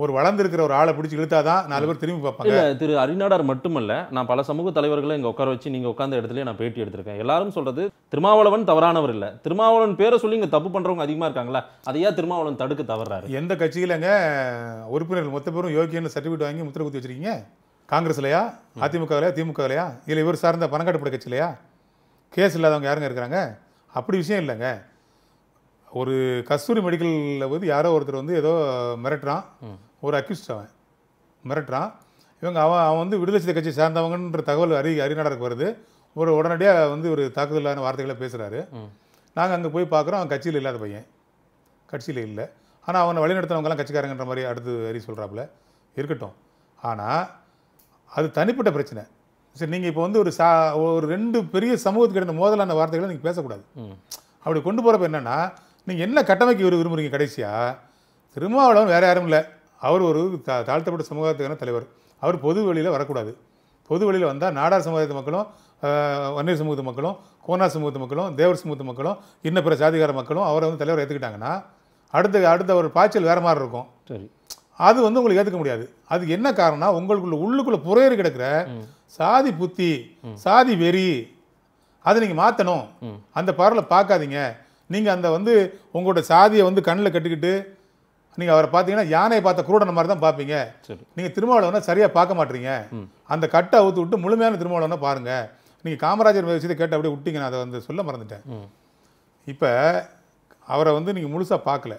ஒரு வளர்ந்துருக்கிற ஒரு ஆளை பிடிச்சி இழுத்தாதான் நாலு பேர் திரும்பி பார்ப்பாங்க திரு அரிநாடார் மட்டுமல்ல நான் பல சமூக தலைவர்களை இங்கே உட்கார வச்சு நீங்கள் உட்காந்த இடத்துல நான் பேட்டி எடுத்திருக்கேன் எல்லாரும் சொல்றது திருமாவளவன் தவறானவர் இல்லை திருமாவளவன் பேரை சொல்லி இங்கே தப்பு பண்ணுறவங்க அதிகமாக இருக்காங்களா அதையா திருமாவளவன் தடுக்க தவறாரு எந்த கட்சியிலங்க உறுப்பினர்கள் மொத்த பேரும் யோகியன்னு சர்டிஃபிகேட் வாங்கி முத்திரை குத்தி வச்சிருக்கீங்க காங்கிரஸ்லையா திமுக திமுகலையா இல்லை இவர் சார்ந்த பணக்காட்டுப்படை கட்சியிலையா கேஸ் இல்லாதவங்க யாருங்க இருக்கிறாங்க அப்படி விஷயம் இல்லைங்க ஒரு கஸ்தூரி மெடிக்கலில் வந்து யாரோ ஒருத்தர் வந்து ஏதோ மிரட்டுறான் ஒரு அக்யூஸ்ட் அவன் மிரட்டுறான் இவங்க அவன் அவன் வந்து விடுதலை கட்சி சேர்ந்தவங்கன்ற தகவல் அறி அறிநாடருக்கு வருது ஒரு உடனடியாக வந்து ஒரு தாக்குதலான வார்த்தைகளை பேசுகிறாரு நாங்கள் அங்கே போய் பார்க்குறோம் அவன் கட்சியில் இல்லாத பையன் கட்சியில் இல்லை ஆனால் அவனை வழிநடத்தினவங்கலாம் கட்சிக்காரங்கன்ற மாதிரி அடுத்து அறி சொல்கிறாப்புல இருக்கட்டும் ஆனால் அது தனிப்பட்ட பிரச்சனை சரி நீங்கள் இப்போ வந்து ஒரு சா ஒரு ரெண்டு பெரிய சமூகத்துக்கு இருந்த மோதலான வார்த்தைகளை நீங்கள் பேசக்கூடாது அப்படி கொண்டு போகிறப்ப என்னென்னா நீங்கள் என்ன கட்டமைக்க விரு விரும்புகிறீங்க கடைசியாக திருமாவளவன் வேறு யாரும் இல்லை அவர் ஒரு தா தாழ்த்தப்பட்ட சமூகத்துக்கான தலைவர் அவர் பொது வெளியில் வரக்கூடாது பொது வெளியில் வந்தால் நாடார் சமுதாயத்து மக்களும் வன்னியர் சமூகத்து மக்களும் கோனார் சமூகத்து மக்களும் தேவர் சமூகத்து மக்களும் இன்ன பிற சாதிகார மக்களும் அவரை வந்து தலைவர் ஏற்றுக்கிட்டாங்கன்னா அடுத்த அடுத்த ஒரு பாய்ச்சல் வேறு மாதிரி இருக்கும் சரி அது வந்து உங்களுக்கு ஏற்றுக்க முடியாது அது என்ன காரணம்னா உங்களுக்குள்ள உள்ளுக்குள்ளே புறையர் கிடக்கிற சாதி புத்தி சாதி வெறி அதை நீங்கள் மாற்றணும் அந்த பார்வை பார்க்காதீங்க நீங்கள் அந்த வந்து உங்களோட சாதியை வந்து கண்ணில் கட்டிக்கிட்டு நீங்கள் அவரை பார்த்தீங்கன்னா யானையை பார்த்த குருடன மாதிரி தான் பார்ப்பீங்க நீங்கள் திருமாவளவனை சரியாக பார்க்க மாட்டீங்க அந்த கட்டை அவுத்து விட்டு முழுமையான திருமாவளவனை பாருங்கள் நீங்கள் காமராஜர் விஷயத்தை கேட்டு அப்படியே விட்டீங்க நான் அதை வந்து சொல்ல மறந்துட்டேன் இப்போ அவரை வந்து நீங்கள் முழுசாக பார்க்கல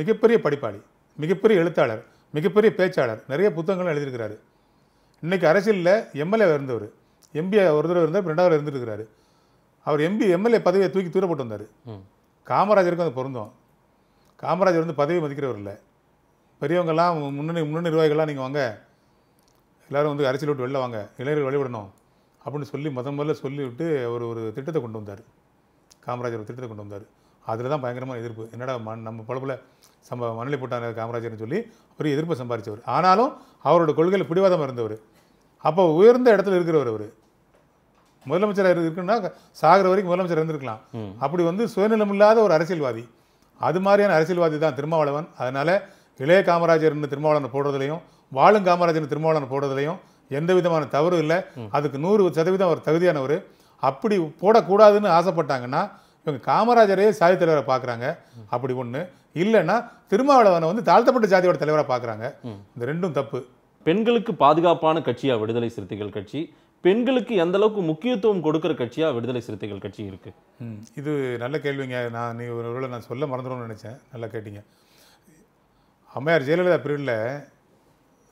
மிகப்பெரிய படிப்பாளி மிகப்பெரிய எழுத்தாளர் மிகப்பெரிய பேச்சாளர் நிறைய புத்தகங்கள் எழுதியிருக்கிறாரு இன்றைக்கி அரசியலில் எம்எல்ஏ இருந்தவர் எம்பி ஒரு தடவை இருந்தார் ரெண்டாவது இருந்துருக்கிறாரு அவர் எம்பி எம்எல்ஏ பதவியை தூக்கி தூரப்பட்டு வந்தார் காமராஜருக்கும் அது பொருந்தும் காமராஜர் வந்து பதவி மதிக்கிறவர் இல்லை பெரியவங்கெல்லாம் முன்னணி முன்னணி நிர்வாகிகள்லாம் நீங்கள் வாங்க எல்லோரும் வந்து அரசியல் விட்டு வெளில வாங்க இளைஞர்கள் வழிபடணும் அப்படின்னு சொல்லி முத முதல்ல சொல்லிவிட்டு அவர் ஒரு திட்டத்தை கொண்டு வந்தார் காமராஜர் ஒரு திட்டத்தை கொண்டு வந்தார் அதில் தான் பயங்கரமான எதிர்ப்பு என்னடா மண் நம்ம பழப்பில் சம்ப மணலி போட்டாங்க காமராஜர்னு சொல்லி பெரிய எதிர்ப்பை சம்பாதிச்சவர் ஆனாலும் அவரோட கொள்கையில் பிடிவாதமாக இருந்தவர் அப்போ உயர்ந்த இடத்துல இருக்கிறவர் அவர் முதலமைச்சராக இருக்குன்னா சாகிற வரைக்கும் முதலமைச்சர் இருந்திருக்கலாம் அப்படி வந்து சுயநலம் இல்லாத ஒரு அரசியல்வாதி அது மாதிரியான அரசியல்வாதி தான் திருமாவளவன் அதனால் இளைய காமராஜர்னு திருமாவளவன் போடுறதுலையும் வாழும் காமராஜர்னு திருமாவளவன் போடுறதுலையும் எந்த விதமான தவறு இல்லை அதுக்கு நூறு சதவீதம் அவர் தகுதியானவர் அப்படி போடக்கூடாதுன்னு ஆசைப்பட்டாங்கன்னா இவங்க காமராஜரையே சாதி தலைவரை பார்க்குறாங்க அப்படி ஒன்று இல்லைன்னா திருமாவளவனை வந்து தாழ்த்தப்பட்ட ஜாதியோட தலைவராக பார்க்குறாங்க இந்த ரெண்டும் தப்பு பெண்களுக்கு பாதுகாப்பான கட்சியாக விடுதலை சிறுத்தைகள் கட்சி பெண்களுக்கு எந்த அளவுக்கு முக்கியத்துவம் கொடுக்குற கட்சியாக விடுதலை சிறுத்தைகள் கட்சி இருக்குது இது நல்ல கேள்விங்க நான் நீ ஒரு நான் சொல்ல மறந்துடும் நினச்சேன் நல்லா கேட்டிங்க அம்மையார் ஜெயலலிதா பிரிவில்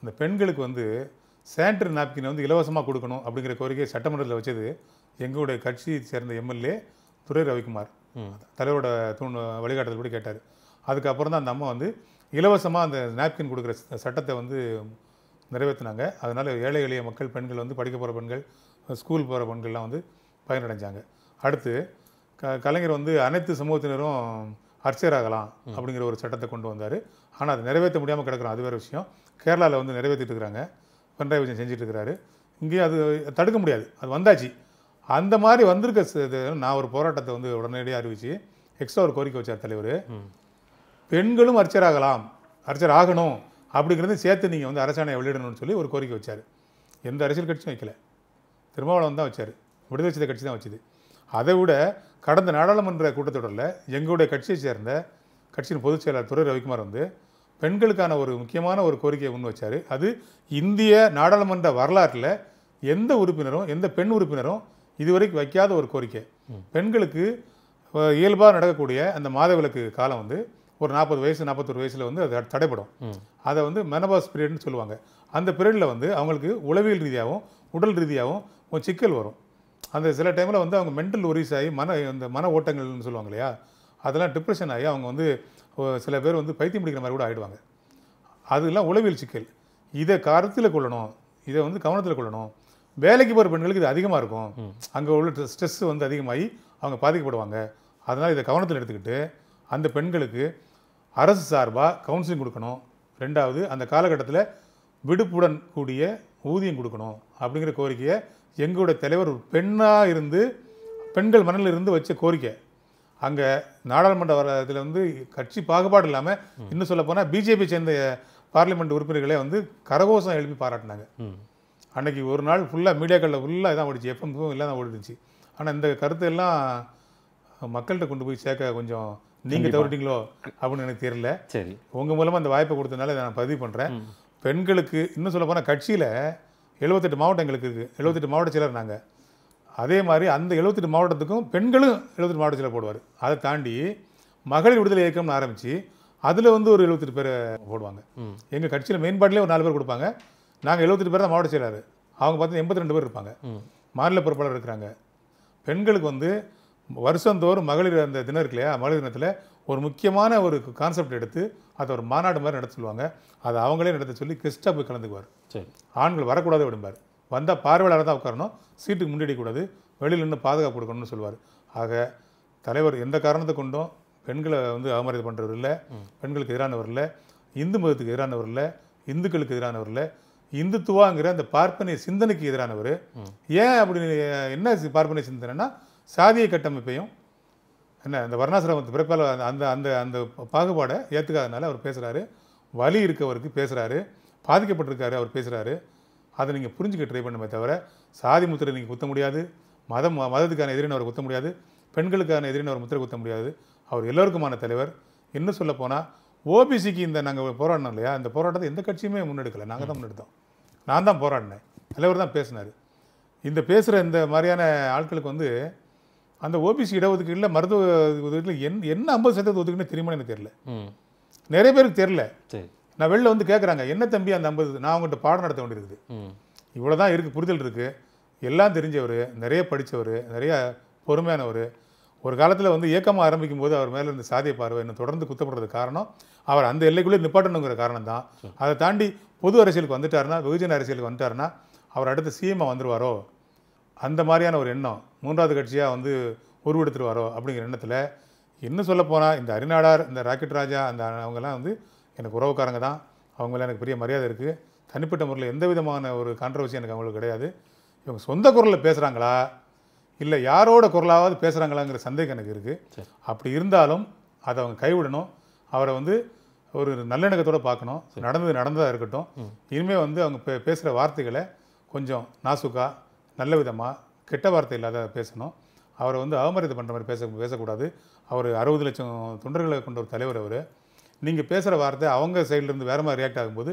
இந்த பெண்களுக்கு வந்து சேண்டர் நாப்கினை வந்து இலவசமாக கொடுக்கணும் அப்படிங்கிற கோரிக்கையை சட்டமன்றத்தில் வச்சது எங்களுடைய கட்சியை சேர்ந்த எம்எல்ஏ துரை ரவிக்குமார் தலைவரோட தூண் வழிகாட்டுதல் கூட கேட்டார் அதுக்கப்புறம் தான் அந்த அம்மா வந்து இலவசமாக அந்த நாப்கின் கொடுக்குற சட்டத்தை வந்து நிறைவேற்றினாங்க அதனால் ஏழை எளிய மக்கள் பெண்கள் வந்து படிக்க போகிற பெண்கள் ஸ்கூல் போகிற பெண்கள்லாம் வந்து பயனடைஞ்சாங்க அடுத்து க கலைஞர் வந்து அனைத்து சமூகத்தினரும் அர்ச்சகராகலாம் அப்படிங்கிற ஒரு சட்டத்தை கொண்டு வந்தார் ஆனால் அதை நிறைவேற்ற முடியாமல் கிடக்கிறோம் அது வேறு விஷயம் கேரளாவில் வந்து நிறைவேற்றிட்டுருக்குறாங்க இருக்கிறாங்க பினராயி விஜயன் செஞ்சுட்டு இருக்கிறாரு இங்கேயும் அது தடுக்க முடியாது அது வந்தாச்சு அந்த மாதிரி வந்திருக்க நான் ஒரு போராட்டத்தை வந்து உடனடியாக அறிவித்து எக்ஸ்ட்ரா ஒரு கோரிக்கை வச்சார் தலைவர் பெண்களும் அர்ச்சராகலாம் அர்ச்சர் ஆகணும் அப்படிங்கிறது சேர்த்து நீங்கள் வந்து அரசாணையை வெளியிடணும்னு சொல்லி ஒரு கோரிக்கை வச்சார் எந்த அரசியல் கட்சியும் வைக்கல திருமாவளவன் தான் வச்சார் விடுதலை கட்சி தான் வச்சுது அதை விட கடந்த நாடாளுமன்ற கூட்டத்தொடரில் எங்களுடைய கட்சியை சேர்ந்த கட்சியின் பொதுச் செயலாளர் துறை ரவிக்குமார் வந்து பெண்களுக்கான ஒரு முக்கியமான ஒரு கோரிக்கையை முன் வச்சார் அது இந்திய நாடாளுமன்ற வரலாற்றில் எந்த உறுப்பினரும் எந்த பெண் உறுப்பினரும் இதுவரைக்கும் வைக்காத ஒரு கோரிக்கை பெண்களுக்கு இயல்பாக நடக்கக்கூடிய அந்த மாதவிலக்கு காலம் வந்து ஒரு நாற்பது வயசு நாற்பத்தொரு வயசில் வந்து அது தடைப்படும் அதை வந்து மெனபாஸ் பீரியட்னு சொல்லுவாங்க அந்த பீரியடில் வந்து அவங்களுக்கு உளவியல் ரீதியாகவும் உடல் ரீதியாகவும் ஒரு சிக்கல் வரும் அந்த சில டைமில் வந்து அவங்க மென்டல் ஒரிஸ் ஆகி மன இந்த மன ஓட்டங்கள்னு சொல்லுவாங்க இல்லையா அதெல்லாம் டிப்ரெஷன் ஆகி அவங்க வந்து சில பேர் வந்து பைத்தியம் பிடிக்கிற மாதிரி கூட ஆகிடுவாங்க அதெல்லாம் உளவியல் சிக்கல் இதை கருத்தில் கொள்ளணும் இதை வந்து கவனத்தில் கொள்ளணும் வேலைக்கு போகிற பெண்களுக்கு இது அதிகமாக இருக்கும் அங்கே உள்ள ஸ்ட்ரெஸ் வந்து அதிகமாகி அவங்க பாதிக்கப்படுவாங்க அதனால் இதை கவனத்தில் எடுத்துக்கிட்டு அந்த பெண்களுக்கு அரசு சார்பாக கவுன்சிலிங் கொடுக்கணும் ரெண்டாவது அந்த காலகட்டத்தில் விடுப்புடன் கூடிய ஊதியம் கொடுக்கணும் அப்படிங்கிற கோரிக்கையை எங்களுடைய தலைவர் ஒரு பெண்ணாக இருந்து பெண்கள் மனநில் இருந்து வச்ச கோரிக்கை அங்கே நாடாளுமன்ற வரத்தில் வந்து கட்சி பாகுபாடு இல்லாமல் இன்னும் சொல்ல போனால் பிஜேபி சேர்ந்த பார்லிமெண்ட் உறுப்பினர்களே வந்து கரகோஷம் எழுப்பி பாராட்டினாங்க அன்னைக்கு ஒரு நாள் ஃபுல்லாக மீடியாக்களில் ஃபுல்லாக இதான் ஓடிச்சு எஃப்எம்ஃபும் இல்லை தான் ஓடிடுச்சு ஆனால் இந்த கருத்தெல்லாம் எல்லாம் மக்கள்கிட்ட கொண்டு போய் சேர்க்க கொஞ்சம் நீங்கள் தவறுட்டிங்களோ அப்படின்னு எனக்கு தெரியல சரி உங்கள் மூலமாக அந்த வாய்ப்பை கொடுத்தனால இதை நான் பதிவு பண்ணுறேன் பெண்களுக்கு இன்னும் சொல்ல போனால் கட்சியில் எழுபத்தெட்டு மாவட்டங்களுக்கு இருக்குது எழுபத்தெட்டு மாவட்ட செயலர் நாங்கள் அதே மாதிரி அந்த எழுபத்தெட்டு மாவட்டத்துக்கும் பெண்களும் எழுபத்தெட்டு மாவட்ட செயலர் போடுவார் அதை தாண்டி மகளிர் விடுதலை இயக்கம்னு ஆரம்பித்து அதில் வந்து ஒரு எழுபத்தெட்டு பேர் போடுவாங்க எங்கள் கட்சியில் மேம்பாட்டிலே ஒரு நாலு பேர் கொடுப்பாங்க நாங்கள் எழுபத்தெட்டு பேர் தான் மாவட்ட செயலாளர் அவங்க பார்த்து எண்பத்தி ரெண்டு பேர் இருப்பாங்க மாநில பொறுப்பாளர் இருக்கிறாங்க பெண்களுக்கு வந்து வருஷந்தோறும் மகளிர் அந்த தினம் இருக்கு இல்லையா மகளிர் தினத்தில் ஒரு முக்கியமான ஒரு கான்செப்ட் எடுத்து அதை ஒரு மாநாடு மாதிரி நடத்த சொல்லுவாங்க அதை அவங்களே நடத்த சொல்லி கெஸ்ட்டாக போய் கலந்துக்குவார் சரி ஆண்கள் வரக்கூடாது விடும்பார் வந்தால் பார்வையாளர் தான் உட்காரணும் சீட்டுக்கு முன்னாடிக்கூடாது வெளியில் நின்று பாதுகாப்பு கொடுக்கணும்னு சொல்லுவார் ஆக தலைவர் எந்த காரணத்தை கொண்டும் பெண்களை வந்து அவமரியாதை பண்ணுறவர் இல்லை பெண்களுக்கு எதிரானவர் இல்லை இந்து மதத்துக்கு எதிரானவர் இல்லை இந்துக்களுக்கு எதிரானவர் இல்லை இந்துத்துவாங்கிற அந்த பார்ப்பனை சிந்தனைக்கு எதிரானவர் ஏன் அப்படி என்ன பார்ப்பனை சிந்தனைன்னா சாதிய கட்டமைப்பையும் என்ன அந்த வர்ணாசிரமத்து பிறப்பால் அந்த அந்த அந்த அந்த பாகுபாடை ஏற்றுக்காதனால அவர் பேசுகிறாரு வலி இருக்கவருக்கு பேசுகிறாரு பாதிக்கப்பட்டிருக்காரு அவர் பேசுகிறாரு அதை நீங்கள் புரிஞ்சுக்க ட்ரை பண்ணுமே தவிர சாதி முத்திரை நீங்கள் குத்த முடியாது மதம் மதத்துக்கான எதிரின் அவர் குத்த முடியாது பெண்களுக்கான எதிரின் அவர் முத்திரை குத்த முடியாது அவர் எல்லோருக்குமான தலைவர் இன்னும் சொல்ல போனால் ஓபிசிக்கு இந்த நாங்கள் போராடினோம் இல்லையா இந்த போராட்டத்தை எந்த கட்சியுமே முன்னெடுக்கலை நாங்கள் தான் முன்னெடுத்தோம் நான் தான் போராடினேன் தலைவர் தான் பேசினார் இந்த பேசுகிற இந்த மாதிரியான ஆட்களுக்கு வந்து அந்த ஓபிசி இடஒதுக்கீடில் மருத்துவ ஒதுக்கீட்டில் என் என்ன ஐம்பது சதவீதம் ஒதுக்குன்னு தெரியுமா எனக்கு தெரில நிறைய பேருக்கு தெரில நான் வெளில வந்து கேட்குறாங்க என்ன தம்பி அந்த ஐம்பது நான் அவங்ககிட்ட பாடம் நடத்த வேண்டியிருக்கு இவ்வளோ தான் இருக்குது புரிதல் இருக்குது எல்லாம் தெரிஞ்சவர் நிறைய படித்தவர் நிறைய பொறுமையானவர் ஒரு காலத்தில் வந்து இயக்கமாக ஆரம்பிக்கும் போது அவர் மேலே இருந்து சாதிய பார்வை என்ன தொடர்ந்து குத்தப்படுறது காரணம் அவர் அந்த எல்லைக்குள்ளே நிப்பாட்டணுங்கிற காரணம் தான் அதை தாண்டி பொது அரசியலுக்கு வந்துட்டாருனா வெகுஜன அரசியலுக்கு வந்துட்டாருன்னா அவர் அடுத்த சிஎம்ஐ வந்துடுவாரோ அந்த மாதிரியான ஒரு எண்ணம் மூன்றாவது கட்சியாக வந்து உருவெடுத்துட்டு வரோம் அப்படிங்கிற எண்ணத்தில் இன்னும் சொல்லப்போனால் இந்த அரிநாடார் இந்த ராக்கெட் ராஜா அந்த அவங்கெல்லாம் வந்து எனக்கு உறவுக்காரங்க தான் அவங்களாம் எனக்கு பெரிய மரியாதை இருக்குது தனிப்பட்ட முறையில் எந்த விதமான ஒரு கான்ட்ரவர்சி எனக்கு அவங்களுக்கு கிடையாது இவங்க சொந்த குரலில் பேசுகிறாங்களா இல்லை யாரோட குரலாவது பேசுகிறாங்களாங்கிற சந்தேகம் எனக்கு இருக்குது அப்படி இருந்தாலும் அதை அவங்க கைவிடணும் அவரை வந்து ஒரு நல்லிணக்கத்தோடு பார்க்கணும் நடந்தது நடந்ததாக இருக்கட்டும் இனிமேல் வந்து அவங்க பே பேசுகிற வார்த்தைகளை கொஞ்சம் நாசுக்காக நல்ல விதமாக கெட்ட வார்த்தை இல்லாத பேசணும் அவரை வந்து அவமரியாதை பண்ணுற மாதிரி பேச பேசக்கூடாது அவர் அறுபது லட்சம் தொண்டர்களை கொண்ட ஒரு தலைவர் அவர் நீங்கள் பேசுகிற வார்த்தை அவங்க சைட்லேருந்து வேறு மாதிரி ரியாக்ட் ஆகும்போது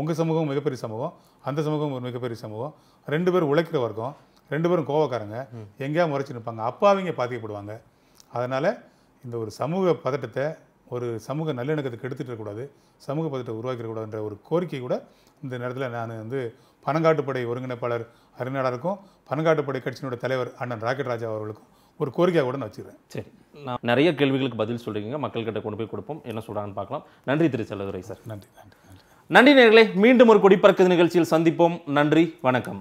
உங்கள் சமூகம் மிகப்பெரிய சமூகம் அந்த சமூகம் ஒரு மிகப்பெரிய சமூகம் ரெண்டு பேரும் உழைக்கிற வர்க்கம் ரெண்டு பேரும் கோவக்காரங்க எங்கேயா முறைச்சி நிற்பாங்க அப்போ அவங்க பாதிக்கப்படுவாங்க அதனால் இந்த ஒரு சமூக பதட்டத்தை ஒரு சமூக நல்லிணக்கத்தை எடுத்துகிட்டு இருக்கக்கூடாது சமூக பதட்டத்தை உருவாக்கிடக்கூடாதுன்ற ஒரு கோரிக்கை கூட இந்த நேரத்தில் நான் வந்து பனங்காட்டுப்படை ஒருங்கிணைப்பாளர் அறிஞராருக்கும் பனங்காட்டுப்படை கட்சியினுடைய தலைவர் அண்ணன் ராக்கெட் ராஜா அவர்களுக்கும் ஒரு கோரிக்கையாக கூட நான் வச்சுக்கிறேன் சரி நான் நிறைய கேள்விகளுக்கு பதில் சொல்கிறீங்க மக்கள்கிட்ட கொண்டு போய் கொடுப்போம் என்ன சொல்கிறாங்கன்னு பார்க்கலாம் நன்றி திரு செல்லதுரை சார் நன்றி நன்றி நன்றி நேர்களே மீண்டும் ஒரு கொடிப்பறக்கு நிகழ்ச்சியில் சந்திப்போம் நன்றி வணக்கம்